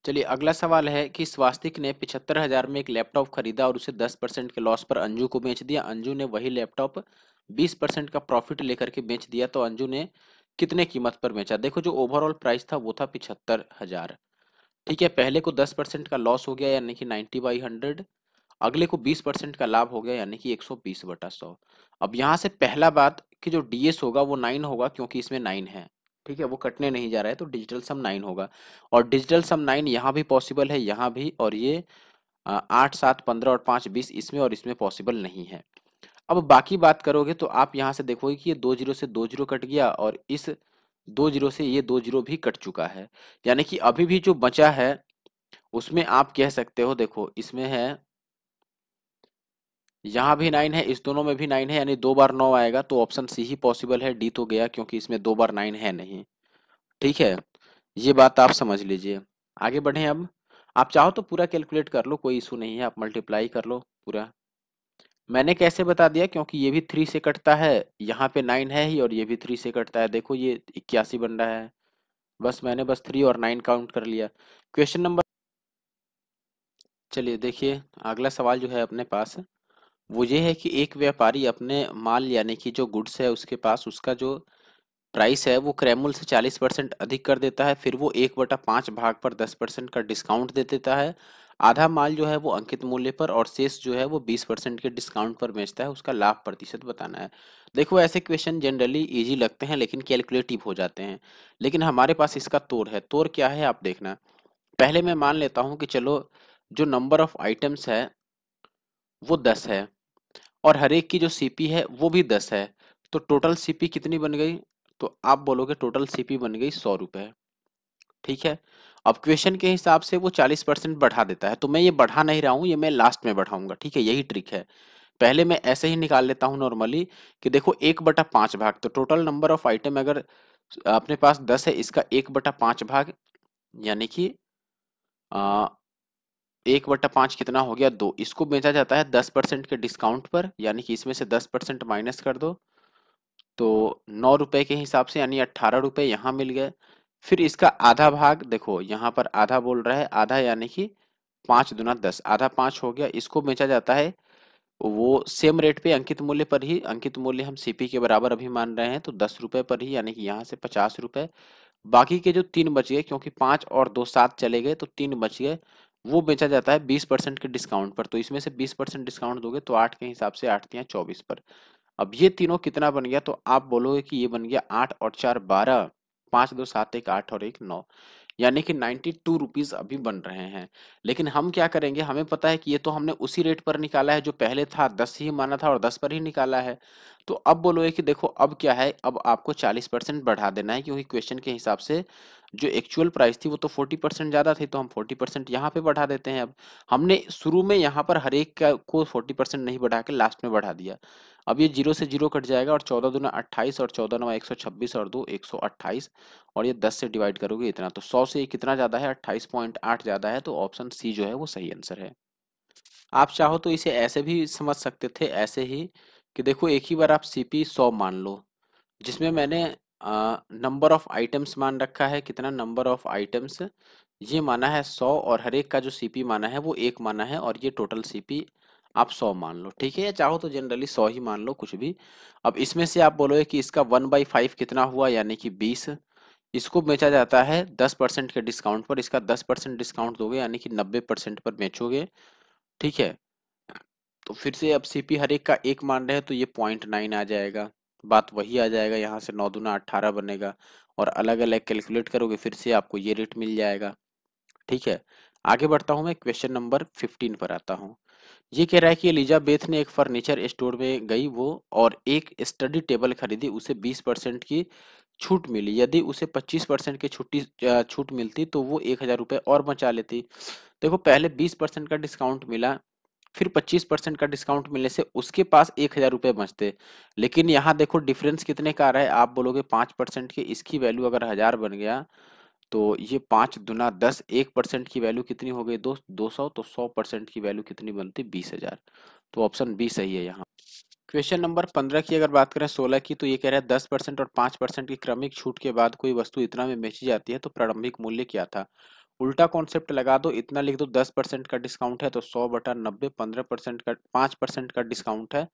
चलिए अगला सवाल है कि स्वास्तिक ने पिछहत्तर हजार में एक लैपटॉप खरीदा और उसे दस परसेंट के लॉस पर अंजू को बेच दिया अंजू ने वही लैपटॉप बीस परसेंट का प्रॉफिट लेकर के बेच दिया तो अंजू ने कितने कीमत पर बेचा देखो जो ओवरऑल प्राइस था वो था पिछहत्तर हजार ठीक है पहले को दस परसेंट का लॉस हो गया यानी कि 90 बाई हंड्रेड अगले को बीस परसेंट का लाभ हो गया यानी कि एक सौ बीस बटा सौ अब यहाँ से पहला बात कि जो डीएस होगा वो नाइन होगा क्योंकि इसमें नाइन है ठीक है वो कटने नहीं जा रहा है तो डिजिटल सम नाइन होगा और डिजिटल सम नाइन यहाँ भी पॉसिबल है यहाँ भी और ये आठ सात पंद्रह और पाँच बीस इसमें और इसमें पॉसिबल नहीं है अब बाकी बात करोगे तो आप यहाँ से देखोगे कि ये दो जीरो से दो जीरो कट गया और इस दो जीरो से ये दो जीरो भी कट चुका है यानी कि अभी भी जो बचा है उसमें आप कह सकते हो देखो इसमें है यहाँ भी नाइन है इस दोनों में भी नाइन है यानी दो बार नौ आएगा तो ऑप्शन सी ही पॉसिबल है डी तो गया क्योंकि इसमें दो बार नाइन है नहीं ठीक है ये बात आप समझ लीजिए आगे बढ़े अब आप चाहो तो पूरा कैलकुलेट कर लो कोई इशू नहीं है आप मल्टीप्लाई कर लो पूरा मैंने कैसे बता दिया क्योंकि ये भी थ्री से कटता है यहाँ पे नाइन है ही और ये भी थ्री से कटता है देखो ये इक्यासी बन रहा है बस मैंने बस थ्री और नाइन काउंट कर लिया क्वेश्चन नंबर चलिए देखिए अगला सवाल जो है अपने पास वो ये है कि एक व्यापारी अपने माल यानी कि जो गुड्स है उसके पास उसका जो प्राइस है वो क्रेमुल से चालीस परसेंट अधिक कर देता है फिर वो एक बटा पाँच भाग पर दस परसेंट का डिस्काउंट दे देता है आधा माल जो है वो अंकित मूल्य पर और शेष जो है वो बीस परसेंट के डिस्काउंट पर बेचता है उसका लाभ प्रतिशत बताना है देखो ऐसे क्वेश्चन जनरली इजी लगते हैं लेकिन कैलकुलेटिव हो जाते हैं लेकिन हमारे पास इसका तोड़ है तोड़ क्या है आप देखना पहले मैं मान लेता हूँ कि चलो जो नंबर ऑफ आइटम्स है वो दस है और हर एक की जो सी है वो भी दस है तो टोटल सीपी कितनी बन गई तो आप बोलोगे टोटल सीपी बन गई सौ रुपये ठीक है अब क्वेश्चन के हिसाब से वो चालीस परसेंट बढ़ा देता है तो मैं ये बढ़ा नहीं रहा हूँ ये मैं लास्ट में बढ़ाऊंगा ठीक है यही ट्रिक है पहले मैं ऐसे ही निकाल लेता हूँ नॉर्मली कि देखो एक बटा पांच भाग तो टोटल नंबर ऑफ आइटम अगर अपने पास दस है इसका एक बटा पाँच भाग यानी कि एक बटा पांच कितना हो गया दो इसको बेचा जाता है दस परसेंट के डिस्काउंट पर यानी कि इसमें से दस परसेंट माइनस कर दो तो नौ रुपए के हिसाब से यानी अट्ठारह रुपए यहाँ मिल गए फिर इसका आधा भाग देखो यहाँ पर आधा बोल रहा है आधा यानी कि पांच दुना दस आधा पांच हो गया इसको बेचा जाता है वो सेम रेट पे अंकित मूल्य पर ही अंकित मूल्य हम सीपी के बराबर अभी मान रहे हैं तो दस रुपए पर ही यानी कि यहाँ से पचास रुपए बाकी के जो तीन बच गए क्योंकि पांच और दो सात चले गए तो तीन बच गए वो बेचा जाता है बीस परसेंट के डिस्काउंट पर तो इसमें से बीस परसेंट डिस्काउंट दोगे तो आठ के हिसाब से आठ तीन चौबीस पर अब ये तीनों कितना बन गया तो आप बोलोगे कि ये बन गया आठ और चार बारह पांच दो सात एक आठ और एक नौ यानी कि नाइन्टी टू रुपीज़ अभी बन रहे हैं लेकिन हम क्या करेंगे हमें पता है कि ये तो हमने उसी रेट पर निकाला है जो पहले था दस ही माना था और दस पर ही निकाला है तो अब बोलोगे कि देखो अब क्या है अब आपको चालीस परसेंट बढ़ा देना है क्योंकि क्वेश्चन के हिसाब से जो एक्चुअल प्राइस थी वो तो फोर्टी परसेंट ज़्यादा थी तो हम फोर्टी परसेंट यहाँ पे बढ़ा देते हैं अब हमने शुरू में यहाँ पर हर एक का को फोर्टी परसेंट नहीं बढ़ा के लास्ट में बढ़ा दिया अब ये जीरो से जीरो कट जाएगा और चौदह दूना अट्ठाईस और चौदह नवा एक सौ छब्बीस और दो एक सौ अट्ठाईस और ये दस से डिवाइड करोगे इतना तो सौ से कितना ज़्यादा है अट्ठाईस पॉइंट आठ ज़्यादा है तो ऑप्शन सी जो है वो सही आंसर है आप चाहो तो इसे ऐसे भी समझ सकते थे ऐसे ही कि देखो एक ही बार आप सी पी सौ मान लो जिसमें मैंने नंबर ऑफ आइटम्स मान रखा है कितना नंबर ऑफ आइटम्स ये माना है सौ और हर एक का जो सीपी माना है वो एक माना है और ये टोटल सीपी आप सौ मान लो ठीक है या चाहो तो जनरली सौ ही मान लो कुछ भी अब इसमें से आप बोलोगे कि इसका वन बाई फाइव कितना हुआ यानी कि बीस इसको बेचा जाता है दस परसेंट के डिस्काउंट पर इसका दस परसेंट डिस्काउंट दोगे यानी कि नब्बे परसेंट पर बेचोगे ठीक है तो फिर से अब सीपी हर एक का एक मान रहे हैं तो ये पॉइंट नाइन आ जाएगा तो बात वही आ जाएगा यहाँ से नौ दुना अट्ठारह बनेगा और अलग अलग कैलकुलेट करोगे फिर से आपको ये रेट मिल जाएगा ठीक है आगे बढ़ता हूँ मैं क्वेश्चन नंबर फिफ्टीन पर आता हूँ ये कह रहा है कि एलिजाबेथ ने एक फर्नीचर स्टोर में गई वो और एक स्टडी टेबल खरीदी उसे बीस परसेंट की छूट मिली यदि उसे पच्चीस परसेंट की छुट्टी छूट मिलती तो वो एक हज़ार रुपये और बचा लेती देखो पहले बीस परसेंट का डिस्काउंट मिला फिर 25 परसेंट का डिस्काउंट मिलने से उसके पास एक हजार रुपये बचते लेकिन यहाँ देखो डिफरेंस कितने का आ रहा है आप बोलोगे पाँच परसेंट के इसकी वैल्यू अगर हजार बन गया तो ये पाँच दुना दस एक परसेंट की वैल्यू कितनी हो गई दो दो सौ तो सौ परसेंट की वैल्यू कितनी बनती बीस हजार तो ऑप्शन बी सही है यहाँ क्वेश्चन नंबर पंद्रह की अगर बात करें सोलह की तो ये कह रहा है दस परसेंट और पाँच परसेंट की क्रमिक छूट के बाद कोई वस्तु इतना में बेची जाती है तो प्रारंभिक मूल्य क्या था उल्टा कॉन्सेप्ट लगा दो इतना लिख दो दस परसेंट का डिस्काउंट है तो सौ बटा नब्बे पंद्रह परसेंट का पाँच परसेंट का डिस्काउंट है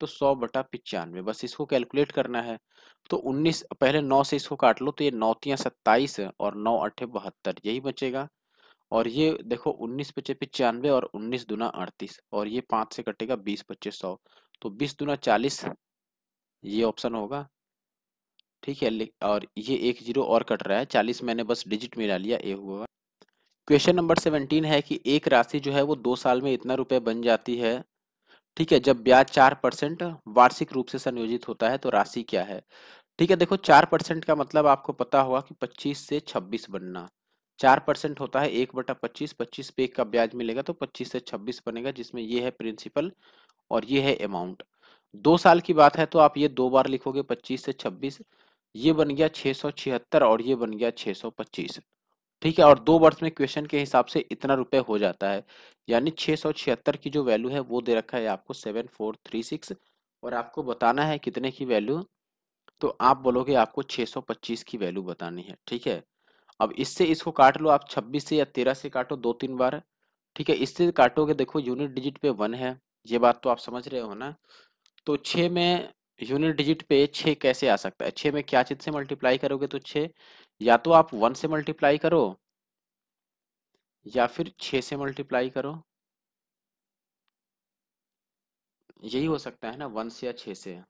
तो सौ बटा पिचानवे बस इसको कैलकुलेट करना है तो उन्नीस पहले नौ से इसको काट लो तो ये नौतियाँ सत्ताईस और नौ अट्ठे बहत्तर यही बचेगा और ये देखो उन्नीस पचे पिचानवे और उन्नीस दुना अड़तीस और ये पाँच से कटेगा बीस पच्चे सौ तो बीस दुना चालीस ये ऑप्शन होगा ठीक है और ये एक जीरो और कट रहा है चालीस मैंने बस डिजिट मिला लिया ये हुआ क्वेश्चन नंबर सेवनटीन है कि एक राशि जो है वो दो साल में इतना रुपए बन जाती है ठीक है जब ब्याज चार परसेंट वार्षिक रूप से संयोजित होता है तो राशि क्या है ठीक है देखो चार परसेंट का मतलब आपको पता होगा कि पच्चीस से छब्बीस बनना चार परसेंट होता है एक बटा पच्चीस पच्चीस पे का ब्याज मिलेगा तो पच्चीस से छब्बीस बनेगा जिसमें ये है प्रिंसिपल और ये है अमाउंट दो साल की बात है तो आप ये दो बार लिखोगे पच्चीस से छब्बीस ये बन गया छह सौ छिहत्तर और ये बन गया छह सौ पच्चीस ठीक है और दो वर्ष में क्वेश्चन के हिसाब से इतना रुपए हो जाता है यानी छह की जो वैल्यू है वो दे रखा है आपको सेवन फोर थ्री सिक्स और आपको बताना है कितने की वैल्यू तो आप बोलोगे आपको 625 की वैल्यू बतानी है ठीक है अब इससे इसको काट लो आप 26 से या 13 से काटो दो तीन बार ठीक है इससे काटोगे देखो यूनिट डिजिट पे वन है ये बात तो आप समझ रहे हो ना तो छ में यूनिट डिजिट पे छः कैसे आ सकता है छः में क्या चीज से मल्टीप्लाई करोगे तो छः या तो आप वन से मल्टीप्लाई करो या फिर छः से मल्टीप्लाई करो यही हो सकता है ना वन से या छः से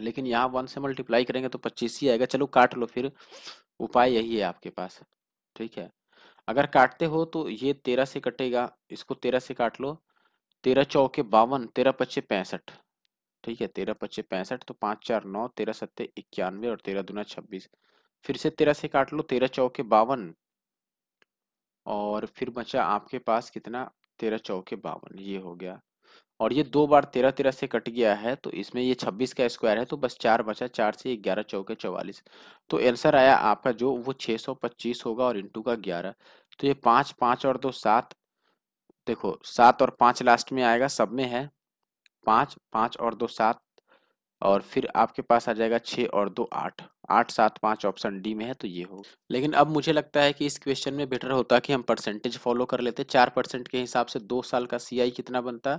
लेकिन यहाँ वन से मल्टीप्लाई करेंगे तो पच्चीस ही आएगा चलो काट लो फिर उपाय यही है आपके पास ठीक है अगर काटते हो तो ये तेरह से कटेगा इसको तेरह से काट लो तेरह चौके बावन तेरह पच्चीस पैंसठ ठीक है तेरह पच्चे पैंसठ तो पाँच चार नौ तेरह सत्ते इक्यानवे और तेरह दुना छब्बीस फिर से तेरह से काट लो तेरह चौके बावन और फिर बचा आपके पास कितना तेरह चौके बावन ये हो गया और ये दो बार तेरह तेरह से कट गया है तो इसमें ये छब्बीस का स्क्वायर है तो बस चार बचा चार से ग्यारह चौके चौवालीस तो आंसर आया आपका जो वो छः सौ पच्चीस होगा और इंटू का ग्यारह तो ये पाँच पाँच और दो सात देखो सात और पाँच लास्ट में आएगा सब में है पाँच पाँच और दो सात और फिर आपके पास आ जाएगा छः और दो आठ आठ सात पाँच ऑप्शन डी में है तो ये हो लेकिन अब मुझे लगता है कि इस क्वेश्चन में बेटर होता कि हम परसेंटेज फॉलो कर लेते चार परसेंट के हिसाब से दो साल का सीआई कितना बनता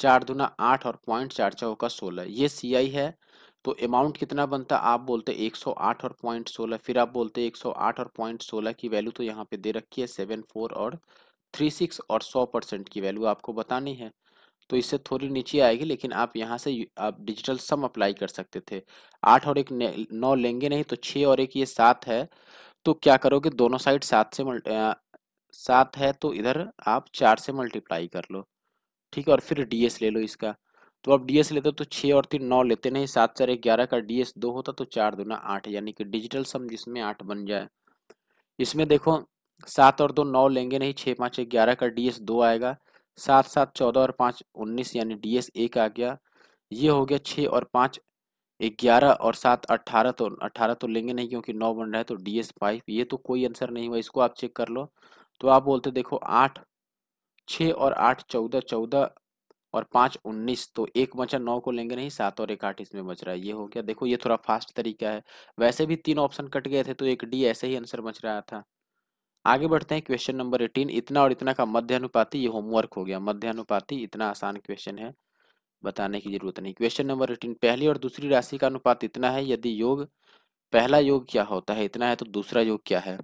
चार दुना आठ और पॉइंट चार चौ का सोलह ये सीआई है तो अमाउंट कितना बनता आप बोलते आठ और पॉइंट सोलह फिर आप बोलते आठ और पॉइंट सोलह की वैल्यू तो यहाँ पे दे रखी है सेवन फोर और थ्री सिक्स और सौ परसेंट की वैल्यू आपको बतानी है तो इससे थोड़ी नीचे आएगी लेकिन आप यहाँ से आप डिजिटल सम अप्लाई कर सकते थे आठ और एक नौ लेंगे नहीं तो छः और एक ये सात है तो क्या करोगे दोनों साइड सात से सात है तो इधर आप चार से मल्टीप्लाई कर लो ठीक है और फिर डीएस ले लो इसका तो आप डीएस लेते तो छः और तीन नौ लेते नहीं सात चार एक ग्यारह का डीएस दो होता तो चार दो ना आठ यानी कि डिजिटल सम जिसमें आठ बन जाए इसमें देखो सात और दो नौ लेंगे नहीं छः पाँच एक ग्यारह का डीएस दो आएगा सात सात चौदह और पाँच उन्नीस यानी डी एस एक आ गया ये हो गया छः और पाँच ग्यारह और सात अट्ठारह तो अट्ठारह तो लेंगे नहीं क्योंकि नौ बन रहा है तो डी एस फाइव ये तो कोई आंसर नहीं हुआ इसको आप चेक कर लो तो आप बोलते देखो आठ छः और आठ चौदह चौदह और पाँच उन्नीस तो एक बचा नौ को लेंगे नहीं सात और एक आठ इसमें बच रहा है ये हो गया देखो ये थोड़ा फास्ट तरीका है वैसे भी तीन ऑप्शन कट गए थे तो एक डी ऐसे ही आंसर बच रहा था आगे बढ़ते हैं क्वेश्चन नंबर एटीन इतना और इतना का मध्य अनुपाती ये होमवर्क हो गया मध्य अनुपाती इतना आसान क्वेश्चन है बताने की जरूरत नहीं क्वेश्चन नंबर एटीन पहली और दूसरी राशि का अनुपात इतना है यदि योग पहला योग क्या होता है इतना है तो दूसरा योग क्या है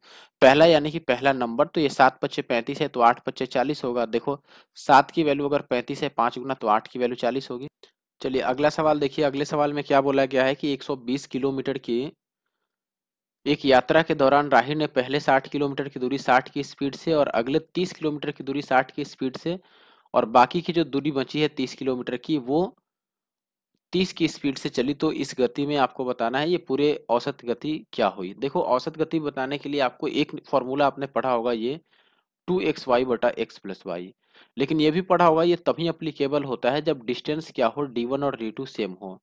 पहला यानी कि पहला नंबर तो ये सात पच्चे पैंतीस है तो आठ पच्चे चालीस होगा देखो सात की वैल्यू अगर पैंतीस है पांच गुना तो आठ की वैल्यू चालीस होगी चलिए अगला सवाल देखिए अगले सवाल में क्या बोला गया है कि 120 किलोमीटर की एक यात्रा के दौरान राही ने पहले 60 किलोमीटर की दूरी 60 की स्पीड से और अगले 30 किलोमीटर की दूरी 60 की स्पीड से और बाकी की जो दूरी बची है 30 किलोमीटर की वो 30 की स्पीड से चली तो इस गति में आपको बताना है ये पूरे औसत गति क्या हुई देखो औसत गति बताने के लिए आपको एक फॉर्मूला आपने पढ़ा होगा ये टू एक्स वाई बटा एक्स प्लस वाई लेकिन ये भी पढ़ा होगा ये तभी अप्लीकेबल होता है जब डिस्टेंस क्या हो डी वन और डी टू सेम हो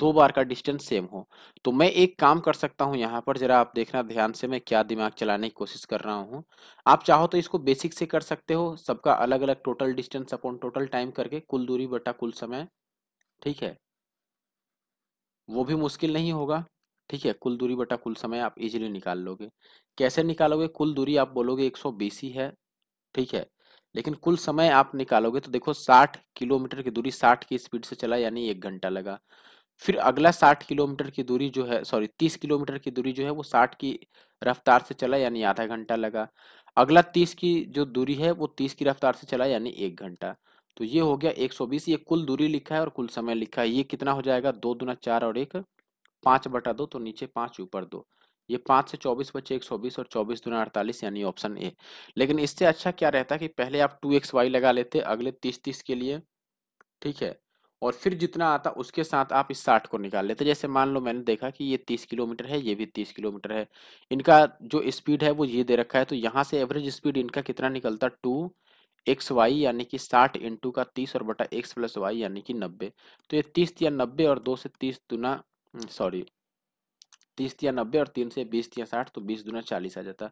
दो बार का डिस्टेंस सेम हो तो मैं एक काम कर सकता हूँ यहाँ पर जरा आप देखना ध्यान से मैं क्या दिमाग चलाने की कोशिश कर रहा हूँ आप चाहो तो इसको बेसिक से कर सकते हो सबका अलग अलग total distance upon total time करके कुल दूरी बटा कुल समय ठीक है वो भी मुश्किल नहीं होगा ठीक है कुल दूरी बटा कुल समय आप इजिली निकाल लोगे कैसे निकालोगे कुल दूरी आप बोलोगे एक ही है ठीक है लेकिन कुल समय आप निकालोगे तो देखो 60 किलोमीटर की दूरी 60 की स्पीड से चला यानी एक घंटा लगा फिर अगला साठ किलोमीटर की दूरी जो है सॉरी तीस किलोमीटर की दूरी जो है वो साठ की रफ्तार से चला यानी आधा घंटा लगा अगला तीस की जो दूरी है वो तीस की रफ्तार से चला यानी एक घंटा तो ये हो गया एक सौ बीस ये कुल दूरी लिखा है और कुल समय लिखा है ये कितना हो जाएगा दो दुना चार और एक पाँच बटा दो तो नीचे पाँच ऊपर दो ये पाँच से चौबीस बचे एक सौ बीस और चौबीस दुना अड़तालीस यानी ऑप्शन ए लेकिन इससे अच्छा क्या रहता कि पहले आप टू एक्स वाई लगा लेते अगले तीस तीस के लिए ठीक है और फिर जितना आता उसके साथ आप इस साठ को निकाल लेते जैसे मान लो मैंने देखा कि ये तीस किलोमीटर है ये भी तीस किलोमीटर है इनका जो स्पीड है वो ये दे रखा है तो यहाँ से एवरेज स्पीड इनका कितना निकलता टू एक्स वाई यानी कि साठ इंटू का तीस और बटा एक्स प्लस वाई यानी कि नब्बे तो ये तीस या नब्बे और दो से तीस दुना सॉरी तीस या नब्बे और तीन से बीस या साठ तो बीस दुना चालीस आ जाता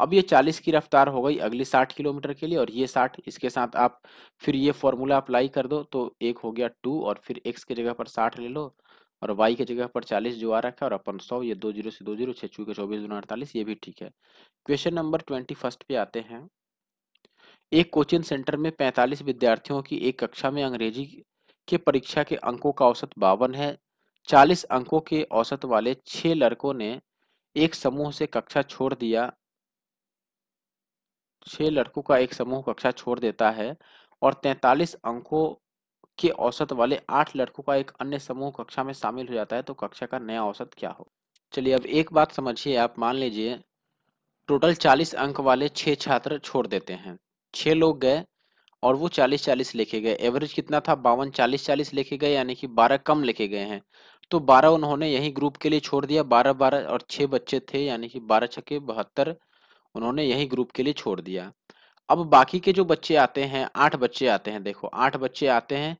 अब ये 40 की रफ्तार हो गई अगली 60 किलोमीटर के लिए और ये 60 इसके साथ आप फिर ये फॉर्मूला अप्लाई कर दो तो एक हो गया टू और फिर एक्स की जगह पर साठ ले लो और वाई की जगह पर चालीस जो आ रखा है और अपन सौ ये दो जीरो से दो जीरो छः चूके चौबीस दून अड़तालीस ये भी ठीक है क्वेश्चन नंबर ट्वेंटी फर्स्ट पे आते हैं एक कोचिंग सेंटर में पैंतालीस विद्यार्थियों की एक कक्षा में अंग्रेजी के परीक्षा के अंकों का औसत बावन है चालीस अंकों के औसत वाले छः लड़कों ने एक समूह से कक्षा छोड़ दिया छः लड़कों का एक समूह कक्षा छोड़ देता है और तैंतालीस अंकों के औसत वाले आठ लड़कों का एक अन्य समूह कक्षा में शामिल हो जाता है तो कक्षा का नया औसत क्या हो चलिए अब एक बात समझिए आप मान लीजिए टोटल चालीस अंक वाले छः छात्र छोड़ देते हैं छः लोग गए और वो चालीस चालीस लेखे गए एवरेज कितना था बावन चालीस चालीस लेखे गए यानी कि बारह कम लिखे गए हैं तो बारह उन्होंने यही ग्रुप के लिए छोड़ दिया बारह बारह और छः बच्चे थे यानी कि बारह छके बहत्तर उन्होंने यही ग्रुप के लिए छोड़ दिया अब बाकी के जो बच्चे आते हैं आठ बच्चे आते हैं देखो आठ बच्चे आते हैं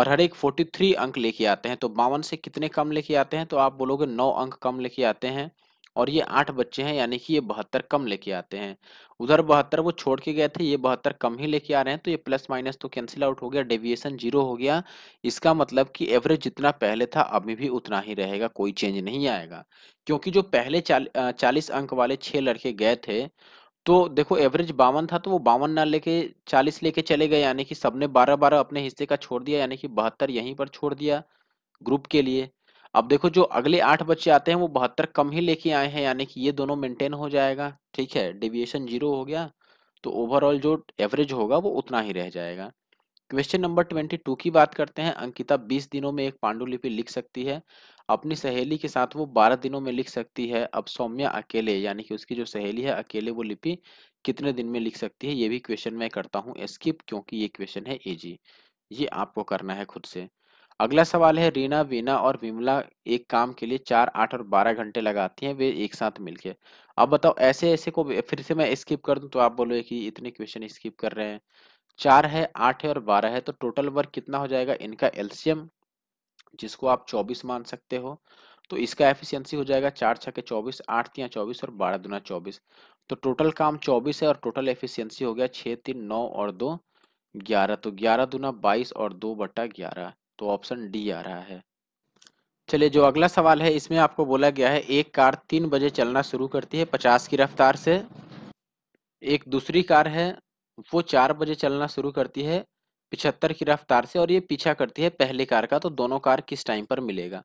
और हर एक फोर्टी थ्री अंक लेके आते हैं तो बावन से कितने कम लेके आते हैं तो आप बोलोगे नौ अंक कम लेके आते हैं और ये आठ बच्चे हैं यानी कि ये बहत्तर कम लेके आते हैं उधर बहत्तर वो छोड़ के गए थे ये बहत्तर कम ही लेके आ रहे हैं तो ये प्लस माइनस तो कैंसिल आउट हो गया डेविएशन जीरो हो गया इसका मतलब कि एवरेज जितना पहले था अभी भी उतना ही रहेगा कोई चेंज नहीं आएगा क्योंकि जो पहले चालीस अंक वाले छह लड़के गए थे तो देखो एवरेज बावन था तो वो बावन ना लेके चालीस लेके चले गए यानी कि सबने बारह बारह अपने हिस्से का छोड़ दिया यानी कि बहत्तर यहीं पर छोड़ दिया ग्रुप के लिए अब देखो जो अगले आठ बच्चे आते हैं वो बहत्तर कम ही लेके आए हैं यानी कि ये दोनों मेंटेन हो जाएगा ठीक है डिविएशन जीरो हो गया तो ओवरऑल जो एवरेज होगा वो उतना ही रह जाएगा क्वेश्चन नंबर ट्वेंटी टू की बात करते हैं अंकिता बीस दिनों में एक पांडुलिपि लिख सकती है अपनी सहेली के साथ वो बारह दिनों में लिख सकती है अब सौम्या अकेले यानी कि उसकी जो सहेली है अकेले वो लिपि कितने दिन में लिख सकती है ये भी क्वेश्चन मैं करता हूँ स्किप क्योंकि ये क्वेश्चन है एजी ये आपको करना है खुद से अगला सवाल है रीना वीना और विमला एक काम के लिए चार आठ और बारह घंटे लगाती हैं वे एक साथ मिलके अब बताओ ऐसे ऐसे को फिर से मैं स्किप कर दूं तो आप बोलोगे कि इतने क्वेश्चन स्किप कर रहे हैं चार है आठ है और बारह है तो टोटल वर्क कितना हो जाएगा इनका एल्सियम जिसको आप चौबीस मान सकते हो तो इसका एफिशियंसी हो जाएगा चार के चौबीस आठ तिया चौबीस और बारह दुना चौबीस तो टोटल काम चौबीस है और टोटल एफिशियंसी हो गया छः तीन नौ और दो ग्यारह तो ग्यारह दुना बाईस और दो बट्टा ग्यारह तो ऑप्शन डी आ रहा है चलिए जो अगला सवाल है इसमें आपको बोला गया है एक कार तीन बजे चलना शुरू करती है पचास की रफ्तार से एक दूसरी कार है वो चार बजे चलना शुरू करती है पिछहत्तर की रफ्तार से और ये पीछा करती है पहली कार का तो दोनों कार किस टाइम पर मिलेगा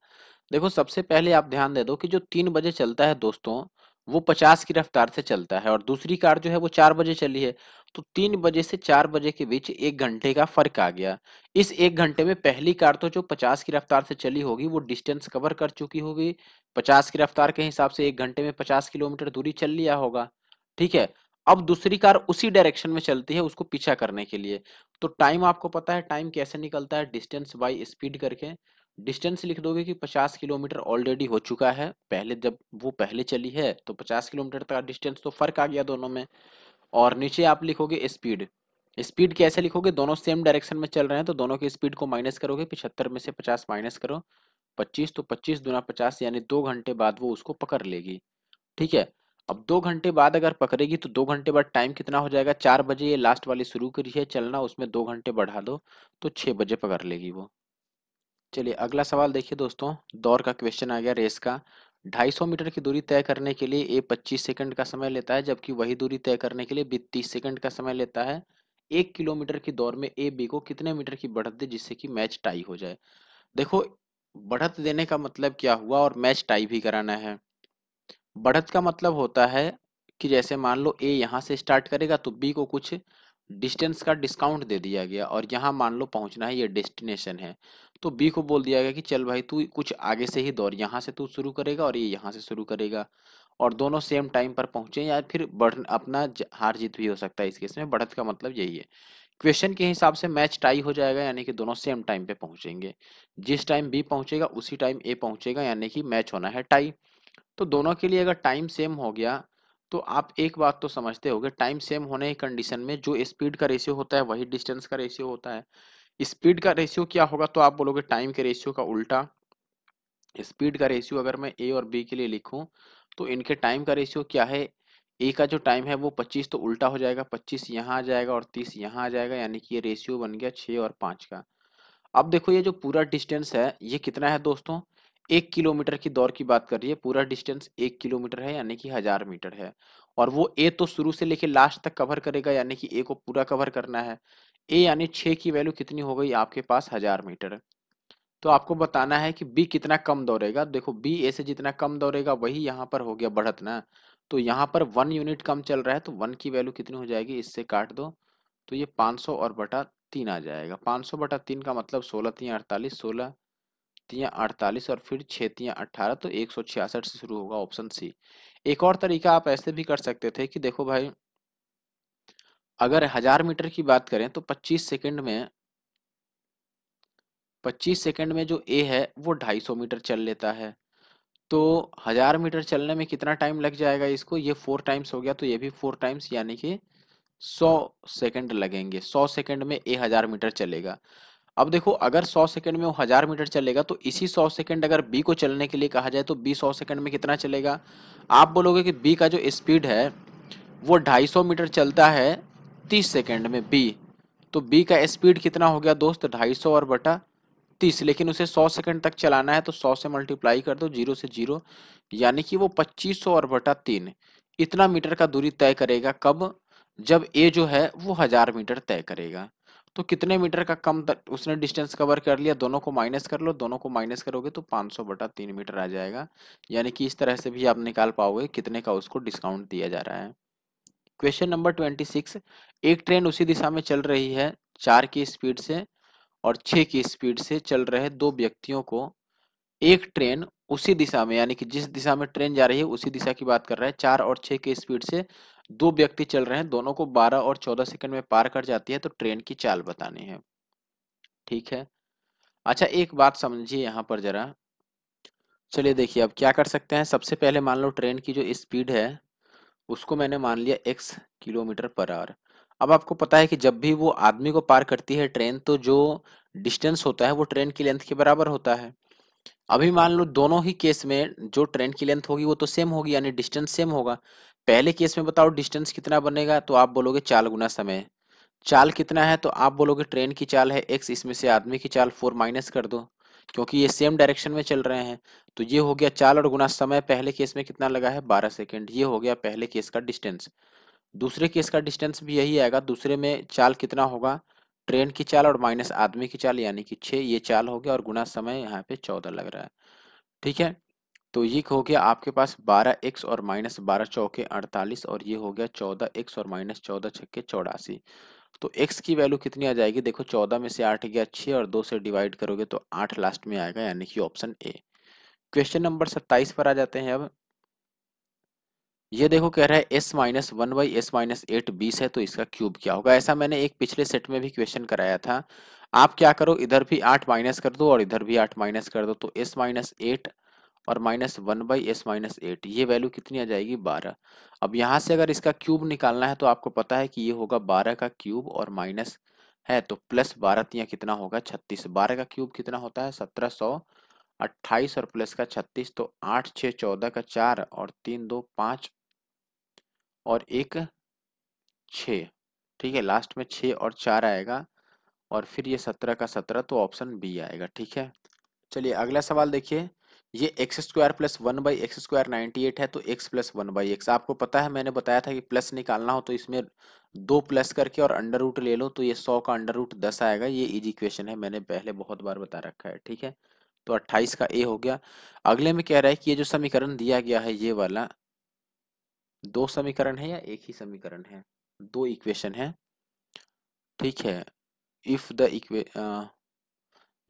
देखो सबसे पहले आप ध्यान दे दो कि जो तीन बजे चलता है दोस्तों वो पचास की रफ्तार से चलता है और दूसरी कार जो है वो चार बजे चली है तो तीन बजे से चार बजे के बीच एक घंटे का फर्क आ गया इस एक घंटे में पहली कार तो जो पचास की रफ्तार से चली होगी वो डिस्टेंस कवर कर चुकी होगी पचास की रफ्तार के हिसाब से एक घंटे में पचास किलोमीटर दूरी चल लिया होगा ठीक है अब दूसरी कार उसी डायरेक्शन में चलती है उसको पीछा करने के लिए तो टाइम आपको पता है टाइम कैसे निकलता है डिस्टेंस बाई स्पीड करके डिस्टेंस लिख दोगे कि 50 किलोमीटर ऑलरेडी हो चुका है पहले जब वो पहले चली है तो 50 किलोमीटर का डिस्टेंस तो फर्क आ गया दोनों में और नीचे आप लिखोगे स्पीड स्पीड कैसे लिखोगे दोनों सेम डायरेक्शन में चल रहे हैं तो दोनों की स्पीड को माइनस करोगे पिछहत्तर में से पचास माइनस करो पच्चीस तो पच्चीस दुना पचास यानी दो घंटे बाद वो उसको पकड़ लेगी ठीक है अब दो घंटे बाद अगर पकड़ेगी तो दो घंटे बाद टाइम कितना हो जाएगा चार बजे ये लास्ट वाली शुरू करी है चलना उसमें दो घंटे बढ़ा दो तो छः बजे पकड़ लेगी वो चलिए अगला सवाल देखिए दोस्तों दौर का क्वेश्चन आ गया रेस का 250 मीटर की दूरी तय करने के लिए ए 25 सेकंड का समय लेता है जबकि वही दूरी तय करने के लिए बी 30 सेकंड का समय लेता है एक किलोमीटर की दौड़ में ए बी को कितने मीटर की बढ़त दे जिससे कि मैच टाई हो जाए देखो बढ़त देने का मतलब क्या हुआ और मैच टाई भी कराना है बढ़त का मतलब होता है कि जैसे मान लो ए यहाँ से स्टार्ट करेगा तो बी को कुछ डिस्टेंस का डिस्काउंट दे दिया गया और यहाँ मान लो पहुँचना है ये डेस्टिनेशन है तो बी को बोल दिया गया कि चल भाई तू कुछ आगे से ही दौड़ यहाँ से तू शुरू करेगा और ये यहाँ से शुरू करेगा और दोनों सेम टाइम पर पहुंचे या फिर बढ़ अपना हार जीत भी हो सकता है इस केस में बढ़त का मतलब यही है क्वेश्चन के हिसाब से मैच टाई हो जाएगा यानी कि दोनों सेम टाइम पे पहुंचेंगे जिस टाइम बी पहुंचेगा उसी टाइम ए पहुंचेगा यानी कि मैच होना है टाई तो दोनों के लिए अगर टाइम सेम हो गया तो आप एक बात तो समझते हो टाइम सेम होने की कंडीशन में जो स्पीड का रेशियो होता है वही डिस्टेंस का रेशियो होता है स्पीड का रेशियो क्या होगा तो आप बोलोगे टाइम के रेशियो का उल्टा स्पीड का रेशियो अगर मैं ए और बी के लिए लिखूं तो इनके टाइम का रेशियो क्या है ए का जो टाइम है वो पच्चीस तो उल्टा हो जाएगा पच्चीस यहाँ आ जाएगा और तीस यहाँ आ जाएगा यानी कि ये रेशियो बन गया 6 और 5 का अब देखो ये जो पूरा डिस्टेंस है ये कितना है दोस्तों एक किलोमीटर की दौड़ की बात कर रही है पूरा डिस्टेंस एक किलोमीटर है यानी कि हजार मीटर है और वो ए तो शुरू से लेके लास्ट तक कवर करेगा यानी कि ए को पूरा कवर करना है ए यानी छ की वैल्यू कितनी हो गई आपके पास हजार मीटर तो आपको बताना है कि बी कितना कम दौड़ेगा देखो बी ए से जितना कम दौड़ेगा वही यहाँ पर हो गया बढ़त ना तो यहाँ पर वन यूनिट कम चल रहा है तो वन की वैल्यू कितनी हो जाएगी इससे काट दो तो ये पाँच सौ और बटा तीन आ जाएगा पाँच सौ बटा तीन का मतलब सोलह तियाँ अड़तालीस सोलह तियाँ अड़तालीस और फिर छः तियाँ अट्ठारह तो एक सौ छियासठ से शुरू होगा ऑप्शन सी एक और तरीका आप ऐसे भी कर सकते थे कि देखो भाई अगर हजार मीटर की बात करें तो 25 सेकंड में 25 सेकंड में जो ए है वो 250 मीटर चल लेता है तो हजार मीटर चलने में कितना टाइम लग जाएगा इसको ये फोर टाइम्स हो गया तो ये भी फोर टाइम्स यानी कि सौ सेकंड लगेंगे सौ सेकंड में ए हजार मीटर चलेगा अब देखो अगर सौ सेकंड में वो हजार मीटर चलेगा तो इसी सौ सेकंड अगर बी को चलने के लिए कहा जाए तो बी सौ सेकंड में कितना चलेगा आप बोलोगे कि बी का जो स्पीड है वो 250 मीटर चलता है 30 सेकंड में बी तो बी का स्पीड कितना हो गया दोस्त ढाई सौ और बटा तीस लेकिन उसे सौ सेकेंड तक चलाना है तो सौ से मल्टीप्लाई कर दो जीरो से जीरो यानी कि वो पच्चीस सौ और बटा तीन इतना मीटर का दूरी तय करेगा कब जब ए जो है वो हजार मीटर तय करेगा तो कितने मीटर का कम तक उसने डिस्टेंस कवर कर लिया दोनों को माइनस कर लो दोनों को माइनस करोगे तो 500 बटा तीन मीटर आ जाएगा यानी कि इस तरह से भी आप निकाल पाओगे कितने का उसको डिस्काउंट दिया जा रहा है क्वेश्चन नंबर ट्वेंटी सिक्स एक ट्रेन उसी दिशा में चल रही है चार की स्पीड से और छह की स्पीड से चल रहे दो व्यक्तियों को एक ट्रेन उसी दिशा में यानी कि जिस दिशा में ट्रेन जा रही है उसी दिशा की बात कर रहा है चार और छह की स्पीड से दो व्यक्ति चल रहे हैं दोनों को बारह और चौदह सेकंड में पार कर जाती है तो ट्रेन की चाल बतानी है ठीक है अच्छा एक बात समझिए यहाँ पर जरा चलिए देखिए अब क्या कर सकते हैं सबसे पहले मान लो ट्रेन की जो स्पीड है उसको मैंने मान लिया एक्स किलोमीटर पर आवर अब आपको पता है कि जब भी वो आदमी को पार करती है ट्रेन तो जो डिस्टेंस होता है वो ट्रेन की लेंथ के बराबर होता है अभी मान लो दोनों ही केस में जो ट्रेन की लेंथ होगी वो तो सेम होगी यानी डिस्टेंस सेम होगा पहले केस में बताओ डिस्टेंस कितना बनेगा तो आप बोलोगे चाल गुना समय चाल कितना है तो आप बोलोगे ट्रेन की चाल है एक्स इसमें से आदमी की चाल फोर माइनस कर दो क्योंकि ये सेम डायरेक्शन में चल रहे हैं तो ये हो गया चाल और गुना समय पहले केस में कितना लगा है बारह सेकेंड ये हो गया पहले केस का डिस्टेंस दूसरे केस का डिस्टेंस भी यही आएगा दूसरे में चाल कितना होगा ट्रेन की चाल और माइनस आदमी की चाल यानी कि छः ये चाल हो गया और गुना समय यहाँ पे चौदह लग रहा है ठीक है तो ये हो गया आपके पास बारह एक्स और माइनस बारह चौके अड़तालीस और ये हो गया चौदह एक्स और माइनस चौदह छक्के चौरासी तो x की वैल्यू कितनी आ जाएगी देखो चौदह में से आठ गया छः और दो से डिवाइड करोगे तो आठ लास्ट में आएगा यानी कि ऑप्शन ए क्वेश्चन नंबर सत्ताईस पर आ जाते हैं अब ये देखो कह रहा है S minus one by S minus eight बीस है तो इसका क्यूब क्या होगा ऐसा मैंने एक पिछले सेट में भी क्वेश्चन कराया था आप क्या करो इधर भी आठ माइनस कर दो और इधर भी आठ माइनस कर दो तो एस माइनस एट और minus one by S minus eight ये वैल्यू कितनी आ जाएगी बारह अब यहाँ से अगर इसका क्यूब निकालना है तो आपको पता है कि ये होगा बारह का क्यूब और माइनस है तो प्लस बारह तिया कितना होगा छत्तीस बारह का क्यूब कितना होता है सत्रह सौ अट्ठाईस और प्लस का छत्तीस तो आठ छः चौदह का चार और तीन दो पाँच और एक छ ठीक है लास्ट में छः और चार आएगा और फिर ये सत्रह का सत्रह तो ऑप्शन बी आएगा ठीक है चलिए अगला सवाल देखिए ये X square plus one by X square ninety eight है तो X plus one by X आपको पता है मैंने बताया था कि प्लस निकालना हो तो इसमें दो प्लस करके और अंडर रूट ले लो तो ये सौ का अंडर रूट दस आएगा ये इजी क्वेश्चन है मैंने पहले बहुत बार बता रखा है ठीक है तो अट्ठाईस का ए हो गया अगले में कह रहा है कि ये जो समीकरण दिया गया है ये वाला दो समीकरण है या एक ही समीकरण है दो इक्वेशन है ठीक है इफ द इक्वे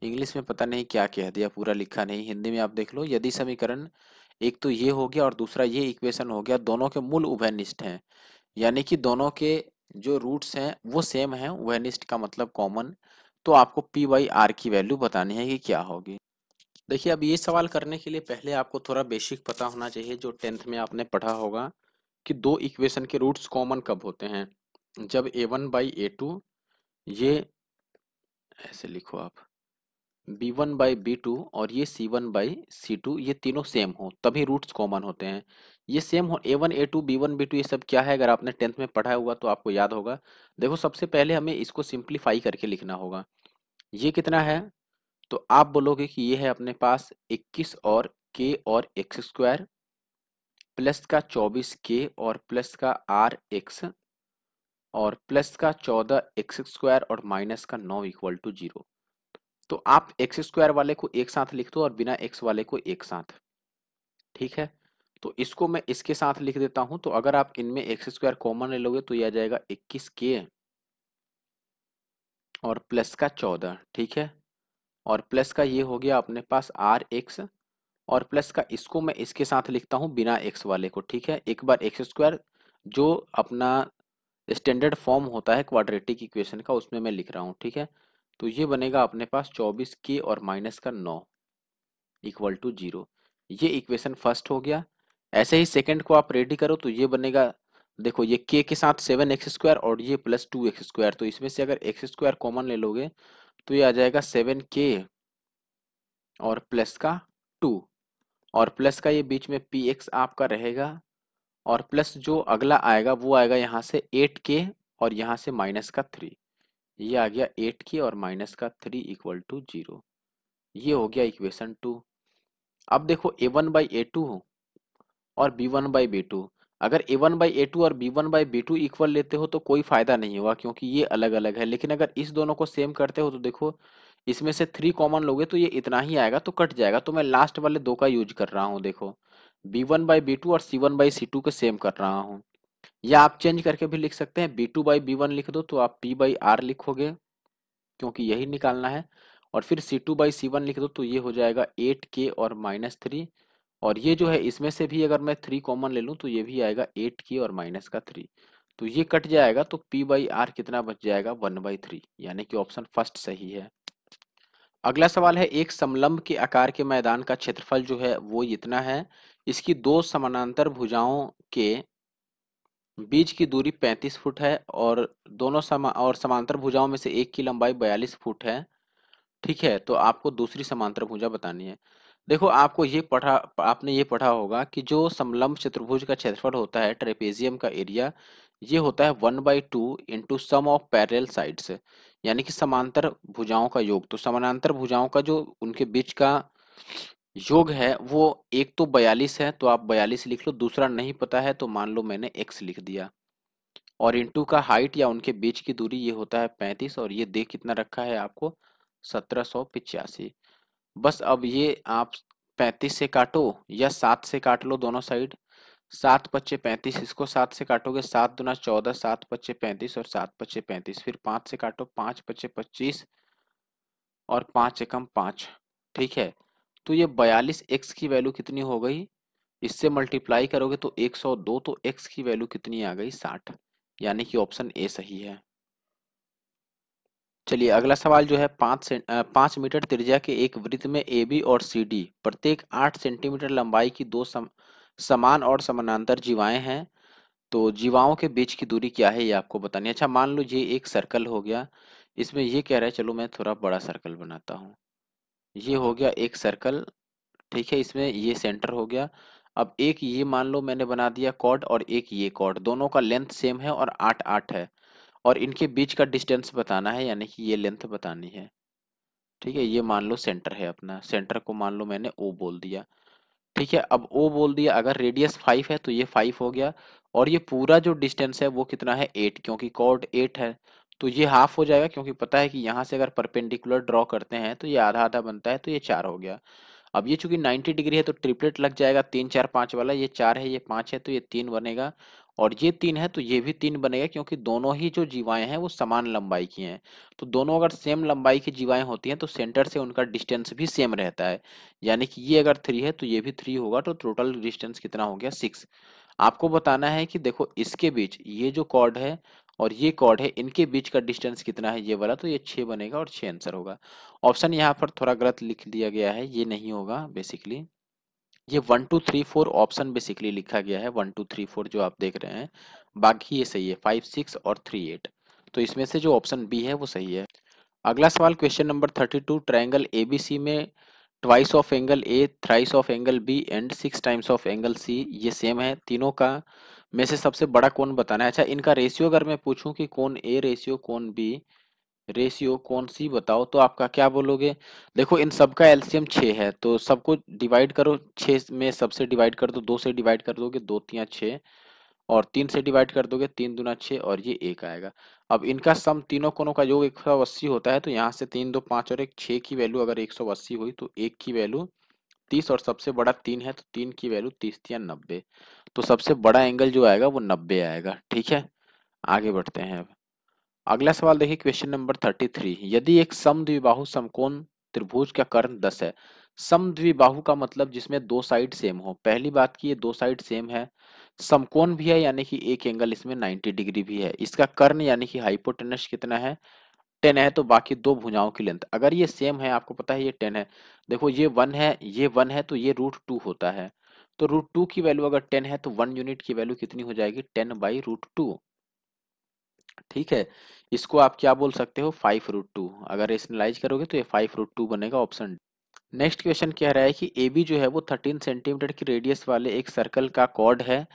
इंग्लिश में पता नहीं क्या कह दिया पूरा लिखा नहीं हिंदी में आप देख लो यदि समीकरण एक तो ये हो गया और दूसरा ये इक्वेशन हो गया दोनों के मूल उभयनिष्ठ हैं यानी कि दोनों के जो रूट्स हैं वो सेम हैं उभयनिष्ठ का मतलब कॉमन तो आपको पी वाई आर की वैल्यू बतानी है कि क्या होगी देखिए अब ये सवाल करने के लिए पहले आपको थोड़ा बेसिक पता होना चाहिए जो टेंथ में आपने पढ़ा होगा कि दो इक्वेशन के रूट्स कॉमन कब होते हैं जब A one by A two ये ऐसे लिखो आप B one by B two और ये C one by C two ये तीनों सेम हो तभी रूट्स कॉमन होते हैं ये सेम हो A one A two B one B two ये सब क्या है अगर आपने टेंथ में पढ़ा हुआ तो आपको याद होगा देखो सबसे पहले हमें इसको सिंप्लीफाई करके लिखना होगा ये कितना है तो आप बोलोगे कि ये है अपने पास इक्कीस और के और एक्स स्क्वायर प्लस का चौबीस के और प्लस का आर एक्स और प्लस का चौदह एक्स स्क्वायर और माइनस का नौ इक्वल टू जीरो तो आप एक्स स्क्वायर वाले को एक साथ लिख दो और बिना एक्स वाले को एक साथ ठीक है तो इसको मैं इसके साथ लिख देता हूं तो अगर आप इनमें एक्स स्क्वायर कॉमन ले लोगे तो यह आ जाएगा इक्कीस के और प्लस का चौदह ठीक है और प्लस का ये हो गया अपने पास आर एक्स और प्लस का इसको मैं इसके साथ लिखता हूँ बिना एक्स वाले को ठीक है एक बार एक्स स्क्वायर जो अपना स्टैंडर्ड फॉर्म होता है क्वाड्रेटिक इक्वेशन का उसमें मैं लिख रहा हूँ ठीक है तो ये बनेगा अपने पास चौबीस के और माइनस का नौ इक्वल टू जीरो ये इक्वेशन फर्स्ट हो गया ऐसे ही सेकंड को आप रेडी करो तो ये बनेगा देखो ये के के साथ सेवन एक्स स्क्वायर और ये प्लस टू एक्स स्क्वायर तो इसमें से अगर एक्स स्क्वायर कॉमन ले लोगे तो ये आ जाएगा सेवन के और प्लस का टू और प्लस का ये बीच में पी एक्स आपका रहेगा और प्लस जो अगला आएगा वो आएगा यहाँ से एट के और यहाँ से माइनस का थ्री ये आ गया एट की और माइनस का थ्री इक्वल टू जीरो ये हो गया इक्वेशन टू अब देखो A one by A two हो और B one by B two अगर A one by A two और B one by B two equal लेते हो तो कोई फायदा नहीं होगा क्योंकि ये अलग अलग है लेकिन अगर इस दोनों को सेम करते हो तो देखो इसमें से थ्री कॉमन लोगे तो ये इतना ही आएगा तो कट जाएगा तो मैं लास्ट वाले दो का यूज कर रहा हूँ देखो B one by B two और C one by C two को सेम कर रहा हूँ या आप चेंज करके भी लिख सकते हैं B two by B one लिख दो तो आप पी बाई आर लिखोगे क्योंकि यही निकालना है और फिर C two by C one लिख दो तो ये हो जाएगा एट के और माइनस थ्री और ये जो है इसमें से भी अगर मैं थ्री कॉमन ले लूँ तो ये भी आएगा एट के और माइनस का थ्री तो ये कट जाएगा तो पी बाई आर कितना बच जाएगा वन बाई थ्री यानी कि ऑप्शन फर्स्ट सही है अगला सवाल है एक समलंब के आकार के मैदान का क्षेत्रफल जो है वो इतना है इसकी दो समानांतर भुजाओं के बीज की दूरी 35 फुट है और दोनों समा और समांतर भुजाओं में से एक की लंबाई 42 फुट है ठीक है तो आपको दूसरी समांतर भुजा बतानी है देखो आपको ये पढ़ा आपने ये पढ़ा होगा कि जो समलंब चतुर्भुज का क्षेत्रफल होता है ट्रेपेजियम का एरिया ये होता है one by two into sum of parallel sides यानी कि समांतर भुजाओं का योग तो समानांतर भुजाओं का जो उनके बीच का योग है वो एक तो बयालीस है तो आप बयालीस लिख लो दूसरा नहीं पता है तो मान लो मैंने एक्स लिख दिया और इंटू का हाइट या उनके बीच की दूरी ये होता है पैंतीस और ये देख कितना रखा है आपको सत्रह सौ पिचासी बस अब ये आप पैंतीस से काटो या सात से काट लो दोनों साइड सात पच्चे पैंतीस इसको सात से काटोगे सात दुना चौदह सात पच्चे पैंतीस और सात पच्चे पैंतीस फिर पाँच से काटो पाँच पच्चे पच्चीस और पाँच एकम पाँच ठीक है तो ये बयालीस एक्स की वैल्यू कितनी हो गई इससे मल्टीप्लाई करोगे तो 102 तो x की वैल्यू कितनी आ गई 60 यानी कि ऑप्शन ए सही है चलिए अगला सवाल जो है पांच से मीटर त्रिज्या के एक वृत्त में ए बी और सी डी प्रत्येक आठ सेंटीमीटर लंबाई की दो सम, समान और समानांतर जीवाएं हैं तो जीवाओं के बीच की दूरी क्या है ये आपको बतानी अच्छा मान लो ये एक सर्कल हो गया इसमें ये कह रहा है चलो मैं थोड़ा बड़ा सर्कल बनाता हूँ ये हो गया एक सर्कल ठीक है इसमें ये सेंटर हो गया अब एक ये मान लो मैंने बना दिया कॉर्ड और एक ये कॉर्ड दोनों का लेंथ सेम है और आठ आठ है और इनके बीच का डिस्टेंस बताना है यानी कि ये लेंथ बतानी है ठीक है ये मान लो सेंटर है अपना सेंटर को मान लो मैंने ओ बोल दिया ठीक है अब ओ बोल दिया अगर रेडियस फाइव है तो ये फाइव हो गया और ये पूरा जो डिस्टेंस है वो कितना है एट क्योंकि कॉर्ड एट है तो ये हाफ हो जाएगा क्योंकि पता है कि यहाँ से अगर परपेंडिकुलर ड्रॉ करते हैं तो ये आधा आधा बनता है तो ये चार हो गया अब ये चूंकि 90 डिग्री है तो ट्रिपलेट लग जाएगा तीन चार पाँच वाला ये चार है ये पाँच है तो ये तीन बनेगा और ये तीन है तो ये भी तीन बनेगा क्योंकि दोनों ही जो जीवाएं हैं वो समान लंबाई की हैं तो दोनों अगर सेम लंबाई की जीवाएं होती हैं तो सेंटर से उनका डिस्टेंस भी सेम रहता है यानी कि ये अगर थ्री है तो ये भी थ्री होगा तो टोटल डिस्टेंस कितना हो गया सिक्स आपको बताना है कि देखो इसके बीच ये जो कॉर्ड है और ये कॉर्ड है इनके बीच का डिस्टेंस कितना है ये वाला तो ये छः बनेगा और छः आंसर होगा ऑप्शन यहाँ पर थोड़ा गलत लिख दिया गया है ये नहीं होगा बेसिकली ये one two three four option basically लिखा गया है वन टू थ्री फोर जो आप देख रहे हैं बाकी ये सही है फाइव सिक्स और थ्री एट तो इसमें से जो ऑप्शन बी है वो सही है अगला सवाल question number thirty two triangle ABC में twice of angle A thrice of angle B and six times of angle C ये सेम है तीनों का में से सबसे बड़ा कौन बताना है अच्छा इनका रेशियो अगर मैं पूछूं कि कौन ए रेशियो कौन बी रेशियो कौन सी बताओ तो आपका क्या बोलोगे देखो इन सब का एल्सियम छः है तो सबको डिवाइड करो छः में सबसे डिवाइड कर दो दो से डिवाइड कर दोगे दो तिया छः और तीन से डिवाइड कर दोगे तीन दुना छः और ये एक आएगा अब इनका सम तीनों कोनों का योग एक सौ अस्सी होता है तो यहाँ से तीन दो पाँच और एक छः की वैल्यू अगर एक सौ अस्सी हुई तो एक की वैल्यू तीस और सबसे बड़ा तीन है तो तीन की वैल्यू तीस या नब्बे तो सबसे बड़ा एंगल जो आएगा वो नब्बे आएगा ठीक है आगे बढ़ते हैं अब अगला सवाल देखिए क्वेश्चन नंबर थर्टी थ्री यदि एक समद्विबाहु समकोण त्रिभुज का कर्ण दस है समद्विबाहु का मतलब जिसमें दो साइड सेम हो पहली बात की ये दो साइड सेम है समकोण भी है यानी कि एक एंगल इसमें 90 डिग्री भी है इसका कर्ण यानी कि हाइपोटेनस कितना है टेन है तो बाकी दो भुजाओं की लेंथ अगर ये सेम है आपको पता है ये टेन है देखो ये वन है ये वन है तो ये रूट टू होता है तो रूट टू की वैल्यू अगर टेन है तो वन यूनिट की वैल्यू कितनी हो जाएगी टेन बाई रूट टू ठीक है इसको आप क्या बोल सकते हो फाइव रूट टू अगर इसनलाइज करोगे तो ये फाइव रूट टू बनेगा ऑप्शन नेक्स्ट क्वेश्चन कह रहा है कि ए बी जो है वो थर्टीन सेंटीमीटर की रेडियस वाले एक सर्कल का कॉर्ड है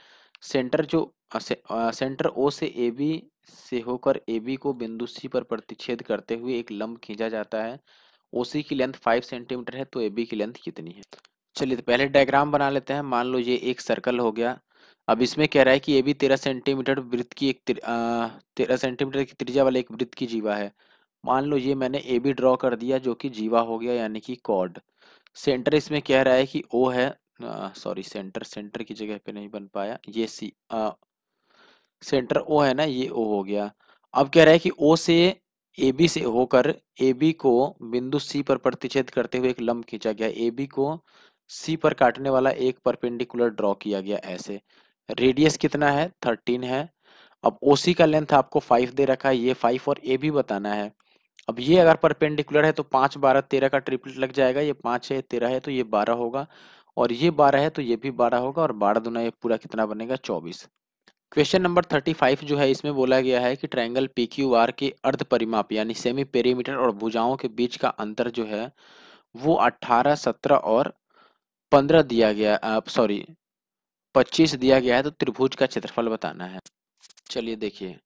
सेंटर जो सेंटर ओ से ए बी से होकर ए बी को बिंदु सी पर प्रतिच्छेद करते हुए एक लंब खींचा जाता है ओ सी की लेंथ फाइव सेंटीमीटर है तो ए बी की लेंथ कितनी है चलिए तो पहले डायग्राम बना लेते हैं मान लो ये एक सर्कल हो गया अब इसमें कह रहा है कि ए बी तेरह सेंटीमीटर वृत्त की एक तेरह सेंटीमीटर की त्रिज्या वाले एक वृत्त की जीवा है मान लो ये मैंने ए बी ड्रॉ कर दिया जो कि जीवा हो गया यानी कि कॉर्ड सेंटर इसमें कह रहा है कि ओ है सॉरी सेंटर सेंटर की जगह पे नहीं बन पाया ये सी आ, सेंटर ओ है ना ये ओ हो गया अब कह रहा है कि ओ से ए बी से होकर ए बी को बिंदु सी पर प्रतिच्छेद करते हुए एक लंब खींचा गया ए बी को सी पर काटने वाला एक परपेंडिकुलर ड्रॉ किया गया ऐसे रेडियस कितना है थर्टीन है अब ओ सी का लेंथ आपको फाइव दे रखा है ये फाइव और ए भी बताना है अब ये अगर परपेंडिकुलर है तो पांच बारह तेरह का ट्रिपलेट लग जाएगा ये पांच है तेरह है तो ये बारह होगा और ये बारह है तो ये भी बारह होगा और बारह दुना ये पूरा कितना बनेगा चौबीस क्वेश्चन नंबर थर्टी फाइव जो है इसमें बोला गया है कि ट्रायंगल पी क्यू आर के अर्ध परिमाप यानी सेमी पेरीमीटर और भुजाओं के बीच का अंतर जो है वो अट्ठारह सत्रह और पंद्रह दिया गया सॉरी पच्चीस दिया गया है तो त्रिभुज का क्षेत्रफल बताना है चलिए देखिए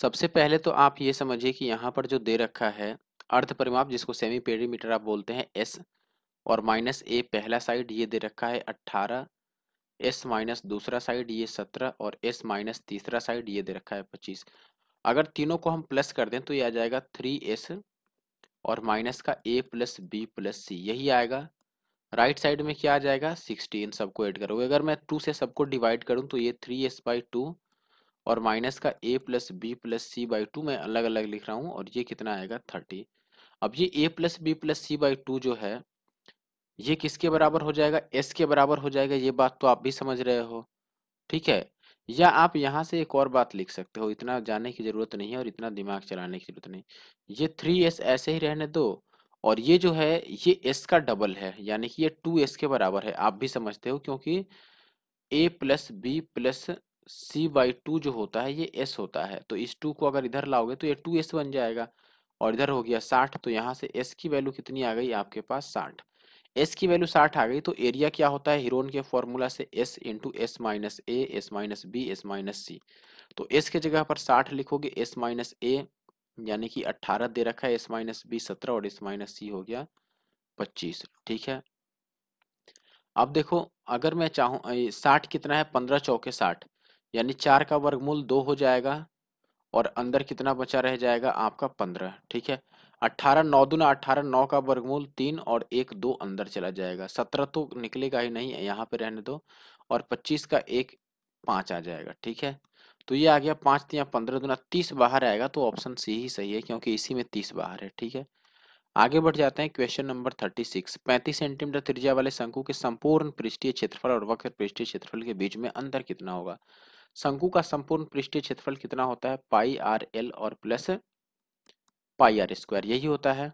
सबसे पहले तो आप ये समझिए कि यहाँ पर जो दे रखा है अर्ध परिमाप जिसको सेमी पेरीमीटर आप बोलते हैं एस और माइनस ए पहला साइड ये दे रखा है अट्ठारह एस माइनस दूसरा साइड ये सत्रह और एस माइनस तीसरा साइड ये दे रखा है पच्चीस अगर तीनों को हम प्लस कर दें तो ये आ जाएगा थ्री एस और माइनस का A plus B plus C यही आएगा राइट right साइड में क्या आ जाएगा सिक्सटीन सबको ऐड करोगे अगर मैं टू से सबको डिवाइड करूं तो ये थ्री एस बाई टू और माइनस का A plus B plus C by two मैं अलग अलग लिख रहा हूँ और ये कितना आएगा थर्टी अब ये A plus B plus C by two जो है ये किसके बराबर हो जाएगा एस के बराबर हो जाएगा ये बात तो आप भी समझ रहे हो ठीक है या आप यहाँ से एक और बात लिख सकते हो इतना जानने की ज़रूरत नहीं है और इतना दिमाग चलाने की ज़रूरत नहीं ये थ्री एस ऐसे ही रहने दो और ये जो है ये एस का डबल है यानी कि ये टू एस के बराबर है आप भी समझते हो क्योंकि A plus B plus C by two जो होता है ये एस होता है तो इस टू को अगर इधर लाओगे तो ये टू एस बन जाएगा और इधर हो गया साठ तो यहाँ से s की वैल्यू कितनी आ गई आपके पास साठ एस की वैल्यू साठ आ गई तो एरिया क्या होता है हीरोन के फॉर्मूला से s into S minus A S minus B S minus C तो s के जगह पर साठ लिखोगे एस माइनस ए यानी कि अट्ठारह दे रखा है एस माइनस बी सत्रह और एस माइनस सी हो गया पच्चीस ठीक है अब देखो अगर मैं चाहूँ साठ कितना है पंद्रह चौके साठ यानी चार का वर्गमूल दो हो जाएगा और अंदर कितना बचा रह जाएगा आपका पंद्रह ठीक है अट्ठारह नौ दुना अट्ठारह नौ का वर्गमूल तीन और एक दो अंदर चला जाएगा सत्रह तो निकलेगा ही नहीं यहाँ पे रहने दो और पच्चीस का एक पाँच आ जाएगा ठीक है तो ये आ गया पाँच या पंद्रह दुना तीस बाहर आएगा तो ऑप्शन सी ही सही है क्योंकि इसी में तीस बाहर है ठीक है आगे बढ़ जाते हैं क्वेश्चन नंबर थर्टी सिक्स पैंतीस सेंटीमीटर त्रिज्या वाले शंकु के संपूर्ण पृष्ठीय क्षेत्रफल और वक्र पृष्ठीय क्षेत्रफल के बीच में अंतर कितना होगा शंकु का संपूर्ण पृष्ठीय क्षेत्रफल कितना होता है पाई आर एल और प्लस पाई आर स्क्वायर यही होता है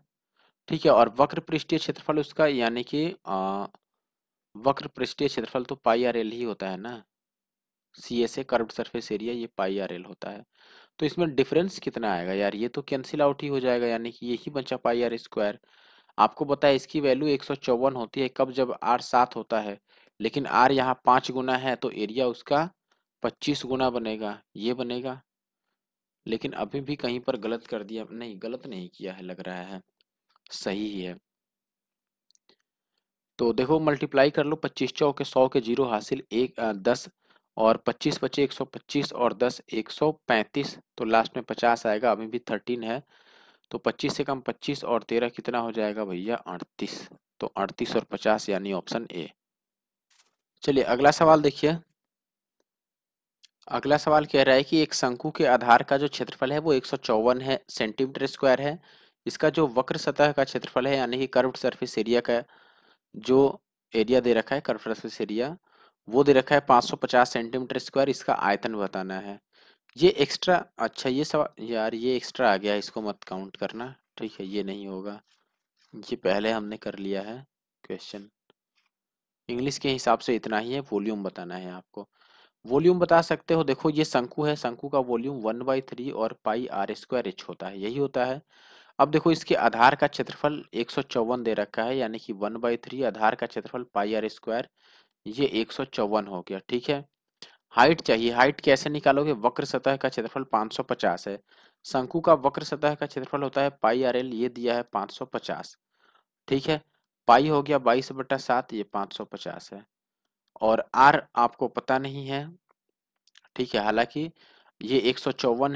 ठीक है और वक्र पृष्ठीय क्षेत्रफल उसका यानी कि वक्र पृष्ठीय क्षेत्रफल तो पाई आर एल ही होता है ना C S A curve surface area ये पाई आर एल होता है तो इसमें डिफरेंस कितना आएगा यार ये तो कैंसिल आउट ही हो जाएगा यानी कि यही बचा पाई आर स्क्वायर आपको बताया इसकी वैल्यू एक होती है कब जब आर सात होता है लेकिन आर यहाँ पाँच गुना है तो एरिया उसका पच्चीस गुना बनेगा ये बनेगा लेकिन अभी भी कहीं पर गलत कर दिया नहीं गलत नहीं किया है लग रहा है सही ही है तो देखो मल्टीप्लाई कर लो पच्चीस चौके सौ के जीरो हासिल एक आ, दस और पच्चीस बचे एक सौ पच्चीस और दस एक सौ पैंतीस तो लास्ट में पचास आएगा अभी भी थर्टीन है तो पच्चीस से कम पच्चीस और तेरह कितना हो जाएगा भैया अड़तीस तो अड़तीस और पचास यानी ऑप्शन ए चलिए अगला सवाल देखिए अगला सवाल कह रहा है कि एक शंकु के आधार का जो क्षेत्रफल है वो एक है सेंटीमीटर स्क्वायर है इसका जो वक्र सतह का क्षेत्रफल है यानी कि कर्व सर्फिस एरिया का जो एरिया दे रखा है कर्व सर्फिस एरिया वो दे रखा है 550 सेंटीमीटर स्क्वायर इसका आयतन बताना है ये एक्स्ट्रा अच्छा ये सवाल यार ये एक्स्ट्रा आ गया इसको मत काउंट करना ठीक है ये नहीं होगा ये पहले हमने कर लिया है क्वेश्चन इंग्लिश के हिसाब से इतना ही है वॉल्यूम बताना है आपको वॉल्यूम बता सकते हो देखो ये शंकु है शंकु का वॉल्यूम वन बाई थ्री और पाई आर स्क्वायर एच होता है यही होता है अब देखो इसके आधार का क्षेत्रफल एक सौ चौवन दे रखा है यानी कि वन बाई थ्री आधार का क्षेत्रफल पाई आर स्क्वायर ये एक सौ चौवन हो गया ठीक है हाइट चाहिए हाइट कैसे निकालोगे वक्र सतह का क्षेत्रफल 550 है शंकु का वक्र सतह का क्षेत्रफल होता है पाई आर एल ये दिया है 550 ठीक है पाई हो गया बाईस बटा सात ये 550 है और आर आपको पता नहीं है ठीक है हालांकि ये एक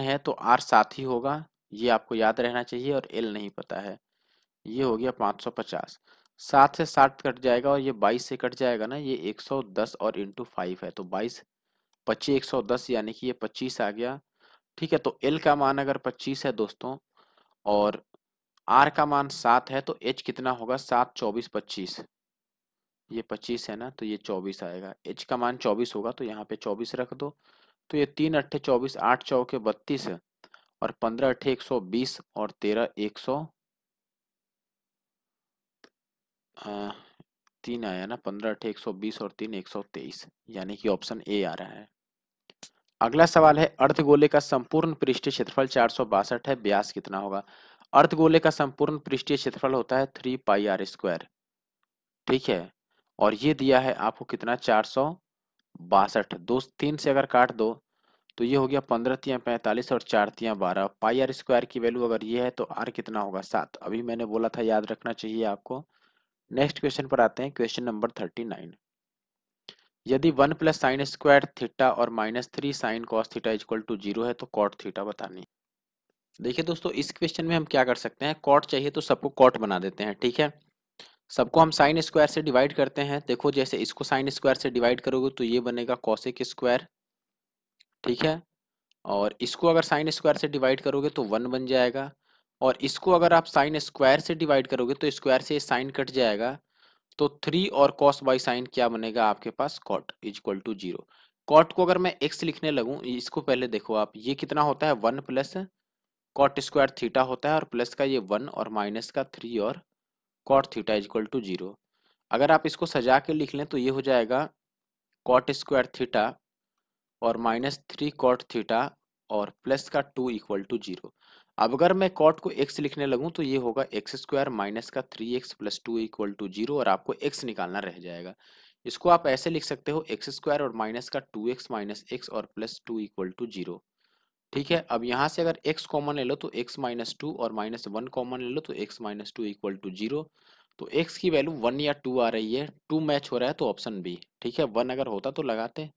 है तो आर साथ ही होगा ये आपको याद रहना चाहिए और एल नहीं पता है ये हो गया 550 सात से साठ कट जाएगा और ये बाईस से कट जाएगा ना ये 110 और इंटू फाइव है तो बाईस पच्चीस एक सौ दस यानी कि ये पच्चीस आ गया ठीक है तो एल का मान अगर पच्चीस है दोस्तों और आर का मान सात है तो एच कितना होगा सात चौबीस पच्चीस ये पच्चीस है ना तो ये चौबीस आएगा एच का मान चौबीस होगा तो यहाँ पे चौबीस रख दो तो ये तीन अट्ठे चौबीस आठ चौके बत्तीस है और पंद्रह अट्ठे एक सौ बीस और तेरह एक सौ तीन आया ना पंद्रह अट्ठे एक सौ बीस और तीन एक सौ तेईस यानी कि ऑप्शन ए आ रहा है अगला सवाल है अर्धगोले का संपूर्ण पृष्ठीय क्षेत्रफल चार सौ बासठ है ब्यास कितना होगा अर्धगोले का संपूर्ण पृष्ठीय क्षेत्रफल होता है थ्री पाई आर स्क्वायर ठीक है और ये दिया है आपको कितना चार सौ बासठ दो तीन से अगर काट दो तो ये हो गया पंद्रह तिया पैंतालीस और चार तिया बारह पाई आर स्क्वायर की वैल्यू अगर ये है तो आर कितना होगा सात अभी मैंने बोला था याद रखना चाहिए आपको नेक्स्ट क्वेश्चन पर आते हैं क्वेश्चन नंबर थर्टी नाइन यदि one plus sine square theta और minus three sine cos theta is equal to zero है तो कॉट थीटा बतानी देखिए दोस्तों इस क्वेश्चन में हम क्या कर सकते हैं कॉट चाहिए तो सबको कॉट बना देते हैं ठीक है सबको हम साइन स्क्वायर से डिवाइड करते हैं देखो जैसे इसको साइन स्क्वायर से डिवाइड करोगे तो ये बनेगा कॉसिक स्क्वायर ठीक है और इसको अगर साइन स्क्वायर से डिवाइड करोगे तो वन बन जाएगा और इसको अगर आप साइन स्क्वायर से डिवाइड करोगे तो स्क्वायर से साइन कट जाएगा तो थ्री और कॉस बाई साइन क्या बनेगा आपके पास cot is equal to zero cot को अगर मैं एक्स लिखने लगूँ इसको पहले देखो आप ये कितना होता है one plus cot square theta होता है और प्लस का ये वन और माइनस का थ्री और cot theta is equal to zero अगर आप इसको सजा के लिख लें तो ये हो जाएगा कॉट स्क्वायर थीटा और माइनस थ्री कॉट थीटा और प्लस का टू इक्वल टू जीरो अब अगर मैं कॉट को एक्स लिखने लगूँ तो ये होगा एक्स स्क्वायर माइनस का three X plus two equal to zero और आपको एक्स निकालना रह जाएगा इसको आप ऐसे लिख सकते हो एक्स स्क्वायर और माइनस का टू एक्स माइनस एक्स और plus two equal to zero ठीक है अब यहाँ से अगर x कॉमन ले लो तो x माइनस टू और माइनस वन कॉमन ले लो तो x minus two equal to zero तो x की वैल्यू वन या टू आ रही है टू मैच हो रहा है तो ऑप्शन बी ठीक है वन अगर होता तो लगाते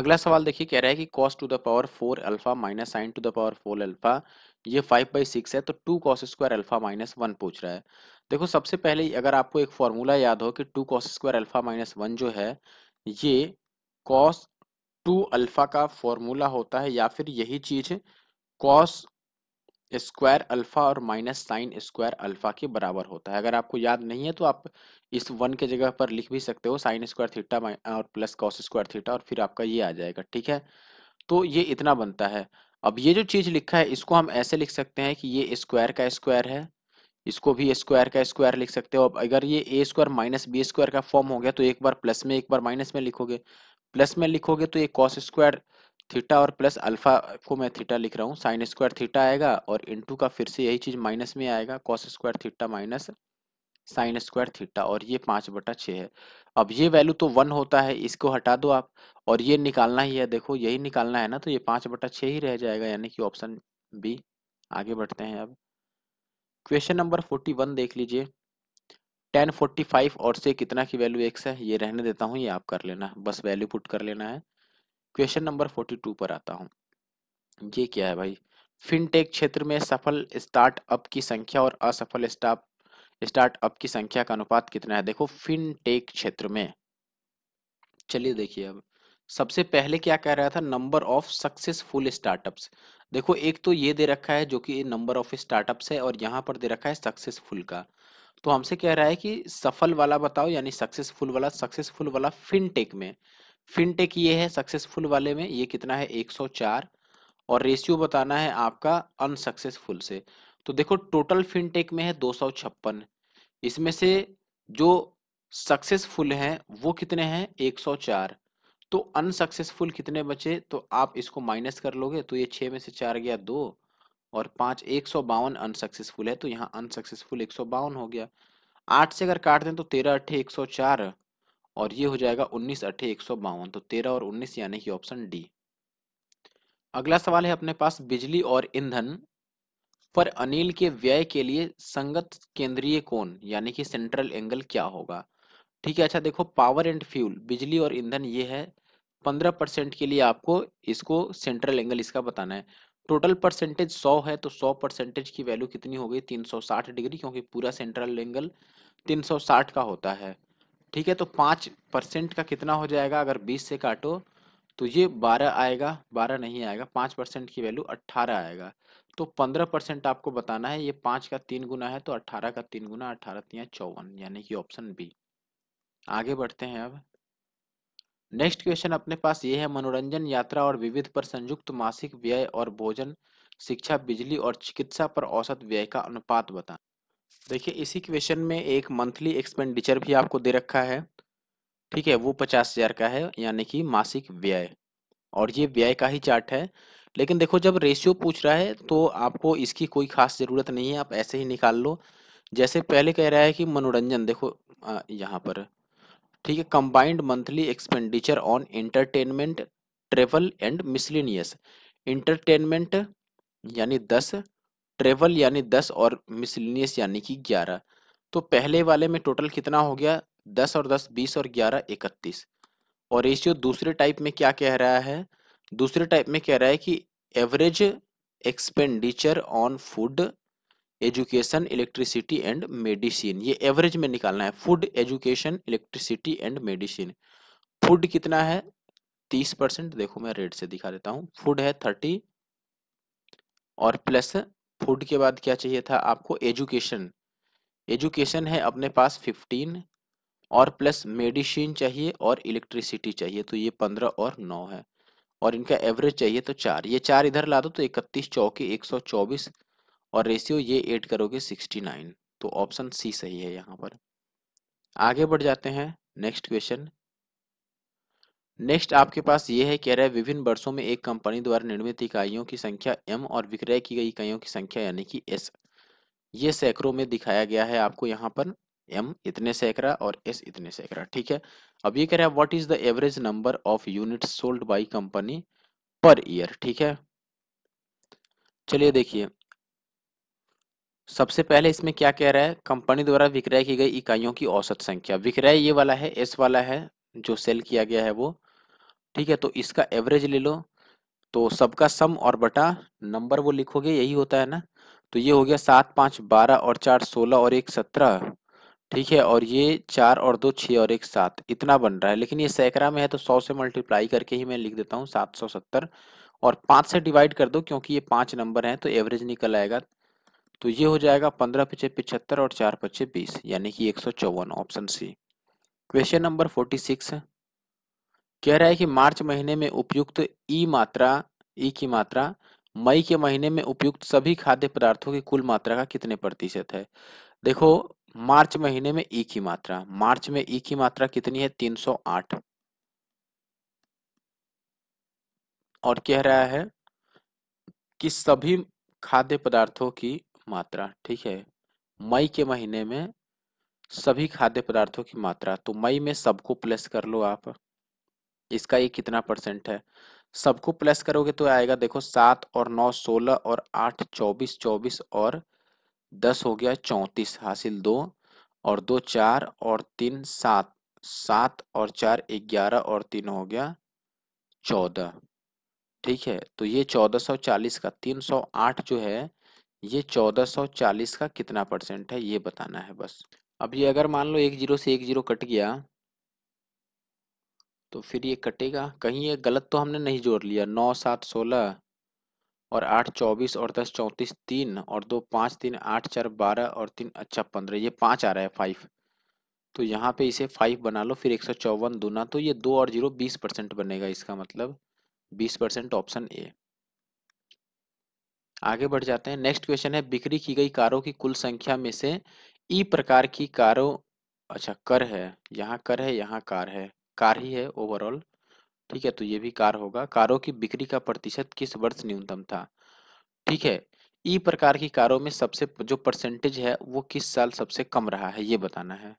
अगला सवाल देखिए कह रहा है कि cos to the power four alpha minus sine to the power four alpha ये फाइव बाई सिक्स है तो two cos square alpha minus one पूछ रहा है देखो सबसे पहले अगर आपको एक फॉर्मूला याद हो कि two cos square alpha minus one जो है ये कॉस टू अल्फा का फॉर्मूला होता है या फिर यही चीज कॉस स्क्वायर अल्फा और माइनस साइन स्क्वायर अल्फा के बराबर होता है अगर आपको याद नहीं है तो आप इस वन के जगह पर लिख भी सकते हो साइन स्क्वायर थीटा और प्लस कॉस स्क्वायर थीटा और फिर आपका ये आ जाएगा ठीक है तो ये इतना बनता है अब ये जो चीज़ लिखा है इसको हम ऐसे लिख सकते हैं कि ये स्क्वायर का स्क्वायर है इसको भी स्क्वायर का स्क्वायर लिख सकते हो अब अगर ये A square minus B square का फॉर्म हो गया तो एक बार प्लस में एक बार माइनस में लिखोगे प्लस में लिखोगे तो ये कॉस स्क्वायर थीटा और प्लस अल्फा को मैं थीटा लिख रहा हूँ साइन स्क्वायर थीटा आएगा और इनटू का फिर से यही चीज़ माइनस में आएगा cos square theta minus sine square theta और ये पांच बटा छः है अब ये वैल्यू तो वन होता है इसको हटा दो आप और ये निकालना ही है देखो यही निकालना है ना तो ये पांच बटा छः ही रह जाएगा यानी कि ऑप्शन बी आगे बढ़ते हैं अब क्वेश्चन नंबर फोर्टी वन देख लीजिए टेन फोर्टी फाइव और से कितना की वैल्यू एक्स है ये रहने देता हूँ ये आप कर लेना है बस वैल्यू पुट कर लेना है क्वेश्चन नंबर फोर्टी टू पर आता हूँ ये क्या है भाई फिनटेक क्षेत्र में सफल स्टार्टअप की संख्या और असफल स्टाफ स्टार्टअप की संख्या का अनुपात कितना है देखो फिनटेक क्षेत्र में चलिए देखिए अब सबसे पहले क्या कह रहा था नंबर ऑफ सक्सेसफुल स्टार्टअप्स देखो एक तो ये दे रखा है जो कि नंबर ऑफ स्टार्टअप्स है और यहाँ पर दे रखा है सक्सेसफुल का तो हमसे कह रहा है कि सफल वाला बताओ यानी सक्सेसफुल वाला सक्सेसफुल वाला फिनटेक में फिनटेक ये है सक्सेसफुल वाले में ये कितना है 104 और रेशियो बताना है आपका अनसक्सेसफुल से तो देखो टोटल फिनटेक में है दो इसमें से जो सक्सेसफुल हैं वो कितने हैं 104 तो अनसक्सेसफुल कितने बचे तो आप इसको माइनस कर लोगे तो ये छः में से चार गया दो और पाँच एक सौ बावन अनसक्सेसफुल है तो यहाँ अनसक्सेसफुल एक सौ बावन हो गया आठ से अगर काट दें तो तेरह अट्ठे एक सौ चार और ये हो जाएगा उन्नीस अट्ठे एक सौ बावन तो तेरह और उन्नीस यानी कि ऑप्शन डी अगला सवाल है अपने पास बिजली और ईंधन पर अनिल के व्यय के लिए संगत केंद्रीय कोण यानी कि सेंट्रल एंगल क्या होगा ठीक है अच्छा देखो पावर एंड फ्यूल बिजली और ईंधन ये है पंद्रह परसेंट के लिए आपको इसको सेंट्रल एंगल इसका बताना है टोटल परसेंटेज 100 है तो 100 परसेंटेज की वैल्यू कितनी हो गई 360 डिग्री क्योंकि पूरा सेंट्रल एंगल 360 का होता है ठीक है तो पाँच परसेंट का कितना हो जाएगा अगर 20 से काटो तो ये 12 आएगा 12 नहीं आएगा पाँच परसेंट की वैल्यू 18 आएगा तो 15 परसेंट आपको बताना है ये पाँच का तीन गुना है तो 18 का तीन गुना अठारह तीन चौवन यानी कि ऑप्शन बी आगे बढ़ते हैं अब नेक्स्ट क्वेश्चन अपने पास ये है मनोरंजन यात्रा और विविध पर संयुक्त मासिक व्यय और भोजन शिक्षा बिजली और चिकित्सा पर औसत व्यय का अनुपात बता देखिए इसी क्वेश्चन में एक मंथली एक्सपेंडिचर भी आपको दे रखा है ठीक है वो पचास हजार का है यानी कि मासिक व्यय और ये व्यय का ही चार्ट है लेकिन देखो जब रेशियो पूछ रहा है तो आपको इसकी कोई खास ज़रूरत नहीं है आप ऐसे ही निकाल लो जैसे पहले कह रहा है कि मनोरंजन देखो यहाँ पर ठीक है combined monthly expenditure on entertainment travel and miscellaneous entertainment यानी दस ट्रेवल यानी दस और मिसलिनियस यानी कि ग्यारह तो पहले वाले में टोटल कितना हो गया दस और दस बीस और ग्यारह इकतीस और रेशियो दूसरे टाइप में क्या कह रहा है दूसरे टाइप में कह रहा है कि average expenditure on food education electricity and medicine ये एवरेज में निकालना है food education electricity and medicine food कितना है तीस परसेंट देखो मैं रेट से दिखा देता हूँ फूड है थर्टी और प्लस फूड के बाद क्या चाहिए था आपको एजुकेशन एजुकेशन है अपने पास फिफ्टीन और प्लस मेडिसिन चाहिए और इलेक्ट्रिसिटी चाहिए तो ये पंद्रह और नौ है और इनका एवरेज चाहिए तो चार ये चार इधर ला दो तो इकतीस चौके एक सौ चौबीस और रेशियो ये एड करोगे सिक्सटी नाइन तो ऑप्शन सी सही है यहाँ पर आगे बढ़ जाते हैं नेक्स्ट क्वेश्चन नेक्स्ट आपके पास ये है कह रहा है विभिन्न वर्षों में एक कंपनी द्वारा निर्मित इकाइयों की संख्या एम और विक्रय की गई इकाइयों की संख्या यानी कि एस ये सैकड़ों में दिखाया गया है आपको यहाँ पर एम इतने सैकड़ा और एस इतने सैकड़ा ठीक है अब ये कह रहा है what is the average number of unit sold by company per year ठीक है चलिए देखिए सबसे पहले इसमें क्या कह रहा है कंपनी द्वारा विक्रय की गई इकाइयों की औसत संख्या विक्रय ये वाला है एस वाला है जो सेल किया गया है वो ठीक है तो इसका एवरेज ले लो तो सबका सम और बटा नंबर वो लिखोगे यही होता है ना तो ये हो गया सात पाँच बारह और चार सोलह और एक सत्रह ठीक है और ये चार और दो छः और एक सात इतना बन रहा है लेकिन ये सैकड़ा में है तो सौ से मल्टीप्लाई करके ही मैं लिख देता हूँ सात सौ सत्तर और पाँच से डिवाइड कर दो क्योंकि ये पाँच नंबर हैं तो एवरेज निकल आएगा तो ये हो जाएगा पंद्रह पचे पिछहत्तर और चार पचे बीस यानी कि एक सौ चौवन option C question number forty six कह रहा है कि मार्च महीने में उपयुक्त ई मात्रा ई की मात्रा मई के महीने में उपयुक्त सभी खाद्य पदार्थों की कुल मात्रा का कितने प्रतिशत है देखो मार्च महीने में ई की मात्रा मार्च में ई की मात्रा कितनी है आठ और कह रहा है कि सभी खाद्य पदार्थों की मात्रा ठीक है मई के महीने में सभी खाद्य पदार्थों की मात्रा तो मई में सबको प्लस कर लो आप इसका ये कितना परसेंट है सबको प्लस करोगे तो आएगा देखो सात और नौ सोलह और आठ चौबीस चौबीस और दस हो गया चौंतीस हासिल दो और दो चार और तीन सात सात और चार ग्यारह और तीन हो गया चौदह ठीक है तो ये चौदह सौ चालीस का तीन सौ आठ जो है ये 1440 का कितना परसेंट है ये बताना है बस अब ये अगर मान लो एक जीरो से एक जीरो कट गया तो फिर ये कटेगा कहीं ये गलत तो हमने नहीं जोड़ लिया नौ सात सोलह और आठ चौबीस और दस चौंतीस तीन और दो पाँच तीन आठ चार बारह और तीन अच्छा पंद्रह ये पाँच आ रहा है फाइव तो यहाँ पे इसे फाइव बना लो फिर एक सौ चौवन दूना तो ये दो और जीरो बीस परसेंट बनेगा इसका मतलब बीस परसेंट ऑप्शन ए आगे बढ़ जाते हैं नेक्स्ट क्वेश्चन है बिक्री की गई कारों की कुल संख्या में से ई प्रकार की कारों अच्छा कर है यहाँ कर है यहाँ कार है कार ही है ओवरऑल ठीक है तो ये भी कार होगा कारों की बिक्री का प्रतिशत किस वर्ष न्यूनतम था ठीक है ई प्रकार की कारों में सबसे जो परसेंटेज है वो किस साल सबसे कम रहा है ये बताना है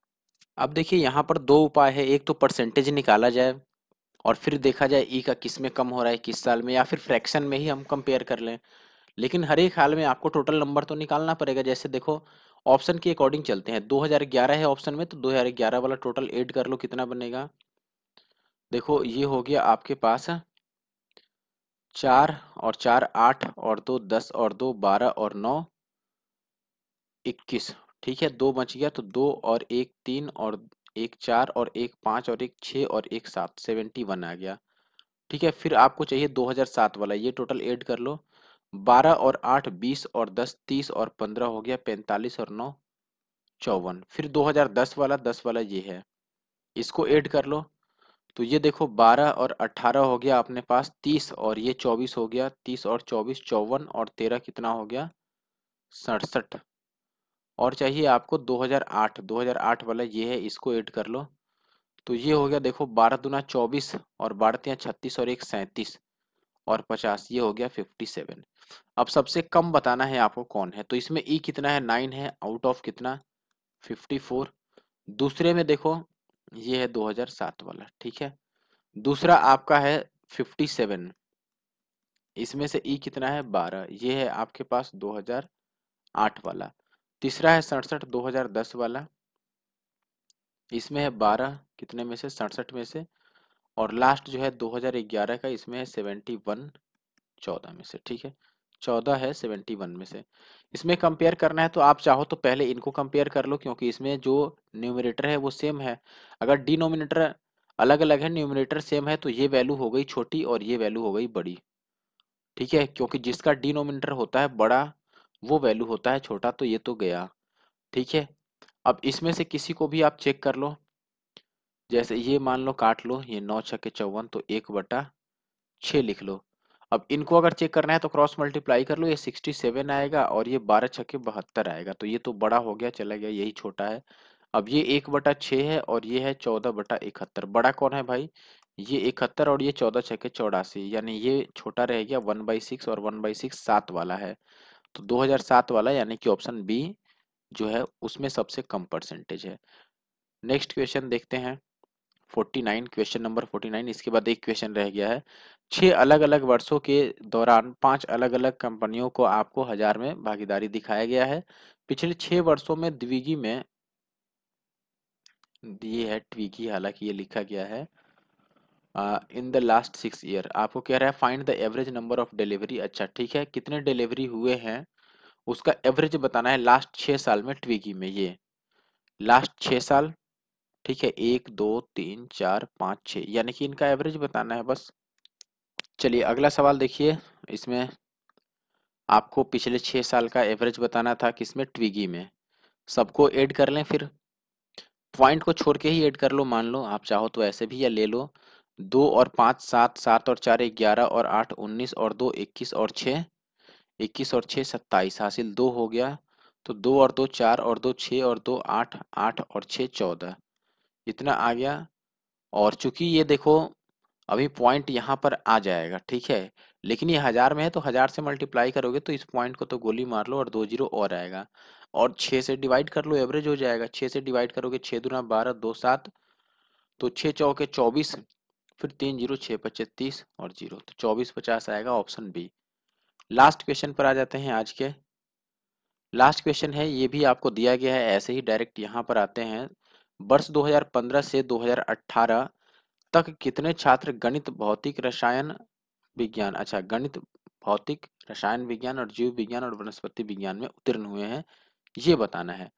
अब देखिए यहाँ पर दो उपाय है एक तो परसेंटेज निकाला जाए और फिर देखा जाए ई का किस में कम हो रहा है किस साल में या फिर फ्रैक्शन में ही हम कंपेयर कर लें लेकिन हर एक हाल में आपको टोटल नंबर तो निकालना पड़ेगा जैसे देखो ऑप्शन के अकॉर्डिंग चलते हैं 2011 है ऑप्शन में तो 2011 वाला टोटल एड कर लो कितना बनेगा देखो ये हो गया आपके पास चार और चार आठ और दो दस और दो बारह और नौ इक्कीस ठीक है दो बच गया तो दो और एक तीन और एक चार और एक पाँच और एक छः और एक सात सेवेंटी वन आ गया ठीक है फिर आपको चाहिए 2007 वाला ये टोटल ऐड कर लो बारह और आठ बीस और दस तीस और पंद्रह हो गया पैंतालीस और नौ चौवन फिर दो हजार दस वाला दस वाला ये है इसको ऐड कर लो तो ये देखो बारह और अट्ठारह हो गया अपने पास तीस और ये चौबीस हो गया तीस और चौबीस चौवन और तेरह कितना हो गया सड़सठ और चाहिए आपको दो दो हजार आठ हजार आठ वाला ये है इसको ऐड कर लो तो ये हो गया देखो बारह दुना चौबीस और बारह तिया छत्तीस और एक सैंतीस और पचास ये हो गया फिफ्टी सेवन अब सबसे कम बताना है आपको कौन है तो इसमें ई e कितना है नाइन है आउट ऑफ कितना फिफ्टी फोर दूसरे में देखो ये है दो हजार सात वाला ठीक है दूसरा आपका है फिफ्टी सेवन इसमें से ई e कितना है बारह ये है आपके पास दो हजार आठ वाला तीसरा है सड़सठ दो हजार दस वाला इसमें है बारह कितने में से सड़सठ में से और लास्ट जो है 2011 का इसमें है 71 चौदह में से ठीक है 14 है 71 में से इसमें कंपेयर करना है तो आप चाहो तो पहले इनको कंपेयर कर लो क्योंकि इसमें जो न्यूमिनेटर है वो सेम है अगर डिनोमिनेटर अलग अलग है न्यूमिनेटर सेम है तो ये वैल्यू हो गई छोटी और ये वैल्यू हो गई बड़ी ठीक है क्योंकि जिसका डिनोमिनेटर होता है बड़ा वो वैल्यू होता है छोटा तो ये तो गया ठीक है अब इसमें से किसी को भी आप चेक कर लो जैसे ये मान लो काट लो ये नौ छक्के चौवन तो एक बटा छः लिख लो अब इनको अगर चेक करना है तो क्रॉस मल्टीप्लाई कर लो ये सिक्सटी सेवन आएगा और ये बारह छक्के बहत्तर आएगा तो ये तो बड़ा हो गया चला गया यही छोटा है अब ये एक बटा छः है और ये है चौदह बटा इकहत्तर बड़ा कौन है भाई ये इकहत्तर और ये चौदह छक्के चौरासी यानी ये छोटा रह गया वन बाई सिक्स और वन बाई सिक्स सात वाला है तो दो हजार सात वाला यानी कि ऑप्शन बी जो है उसमें सबसे कम परसेंटेज है नेक्स्ट क्वेश्चन देखते हैं 49 क्वेश्चन नंबर 49 इसके बाद एक क्वेश्चन रह गया है छह अलग अलग वर्षों के दौरान पांच अलग अलग कंपनियों को आपको हजार में भागीदारी दिखाया गया है पिछले छह वर्षों में द्विगी में ये है ट्विगी हालांकि ये लिखा गया है in the last six year आपको कह रहा है find the average number of delivery अच्छा ठीक है कितने डिलीवरी हुए हैं उसका एवरेज बताना है लास्ट छः साल में ट्विगी में ये लास्ट छः साल ठीक है एक दो तीन चार पाँच छः यानी कि इनका एवरेज बताना है बस चलिए अगला सवाल देखिए इसमें आपको पिछले छः साल का एवरेज बताना था किसमें ट्विगी में सबको ऐड कर लें फिर पॉइंट को छोड़ के ही ऐड कर लो मान लो आप चाहो तो ऐसे भी या ले लो दो और पाँच सात सात और चार ग्यारह और आठ उन्नीस और दो इक्कीस और छः इक्कीस और छः सत्ताईस हासिल दो हो गया तो दो और दो चार और दो छः और दो आठ आठ और छः चौदह इतना आ गया और चूंकि ये देखो अभी पॉइंट यहाँ पर आ जाएगा ठीक है लेकिन ये हज़ार में है तो हज़ार से मल्टीप्लाई करोगे तो इस पॉइंट को तो गोली मार लो और दो जीरो और आएगा और छः से डिवाइड कर लो एवरेज हो जाएगा छः से डिवाइड करोगे छः दुना बारह दो सात तो छः चौके चौबीस फिर तीन जीरो छः पच्चीस तीस और जीरो तो चौबीस पचास आएगा ऑप्शन बी लास्ट क्वेश्चन पर आ जाते हैं आज के लास्ट क्वेश्चन है ये भी आपको दिया गया है ऐसे ही डायरेक्ट यहाँ पर आते हैं वर्ष 2015 से 2018 तक कितने छात्र गणित भौतिक रसायन विज्ञान अच्छा गणित भौतिक रसायन विज्ञान और जीव विज्ञान और वनस्पति विज्ञान में उत्तीर्ण हुए हैं ये बताना है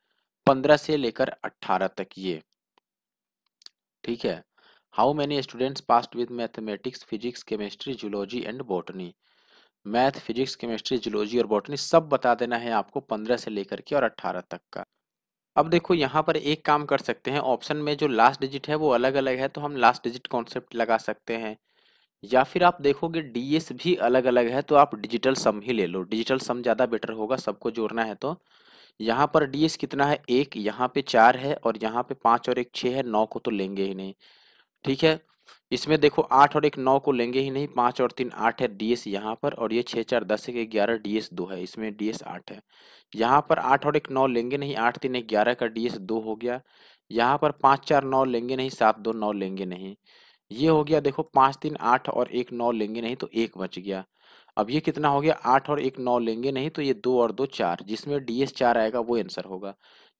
पंद्रह से लेकर 18 तक ये ठीक है how many students passed with mathematics physics chemistry zoology and botany math physics chemistry zoology और बॉटनी सब बता देना है आपको पंद्रह से लेकर के और अट्ठारह तक का अब देखो यहाँ पर एक काम कर सकते हैं ऑप्शन में जो लास्ट डिजिट है वो अलग अलग है तो हम लास्ट डिजिट कॉन्सेप्ट लगा सकते हैं या फिर आप देखोगे एस भी अलग अलग है तो आप डिजिटल सम ही ले लो डिजिटल सम ज़्यादा बेटर होगा सबको जोड़ना है तो यहाँ पर एस कितना है एक यहाँ पे चार है और यहाँ पे पाँच और एक छः है नौ को तो लेंगे ही नहीं ठीक है इसमें देखो आठ और एक नौ को लेंगे ही नहीं पाँच और तीन आठ है डीएस यहाँ पर और ये छः चार दस एक ग्यारह डीएस दो है इसमें डीएस आठ है यहाँ पर आठ और एक नौ लेंगे नहीं आठ तीन एक ग्यारह का डीएस दो हो गया यहाँ पर पाँच चार नौ लेंगे नहीं सात दो नौ लेंगे नहीं ये हो गया देखो पाँच तीन आठ और एक नौ लेंगे नहीं तो एक बच गया अब ये कितना हो गया आठ और एक नौ लेंगे नहीं तो ये दो और दो चार जिसमें डीएस चार आएगा वो आंसर होगा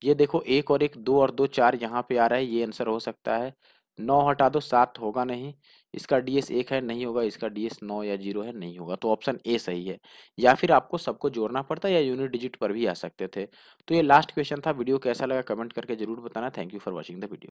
ये देखो एक और एक दो और दो चार यहाँ पे आ रहा है ये आंसर हो सकता है नौ हटा दो सात होगा नहीं इसका एस एक है नहीं होगा इसका डीएस नौ या जीरो है नहीं होगा तो ऑप्शन ए सही है या फिर आपको सबको जोड़ना पड़ता है या यूनिट डिजिट पर भी आ सकते थे तो ये लास्ट क्वेश्चन था वीडियो कैसा लगा कमेंट करके जरूर बताना thank you for watching the video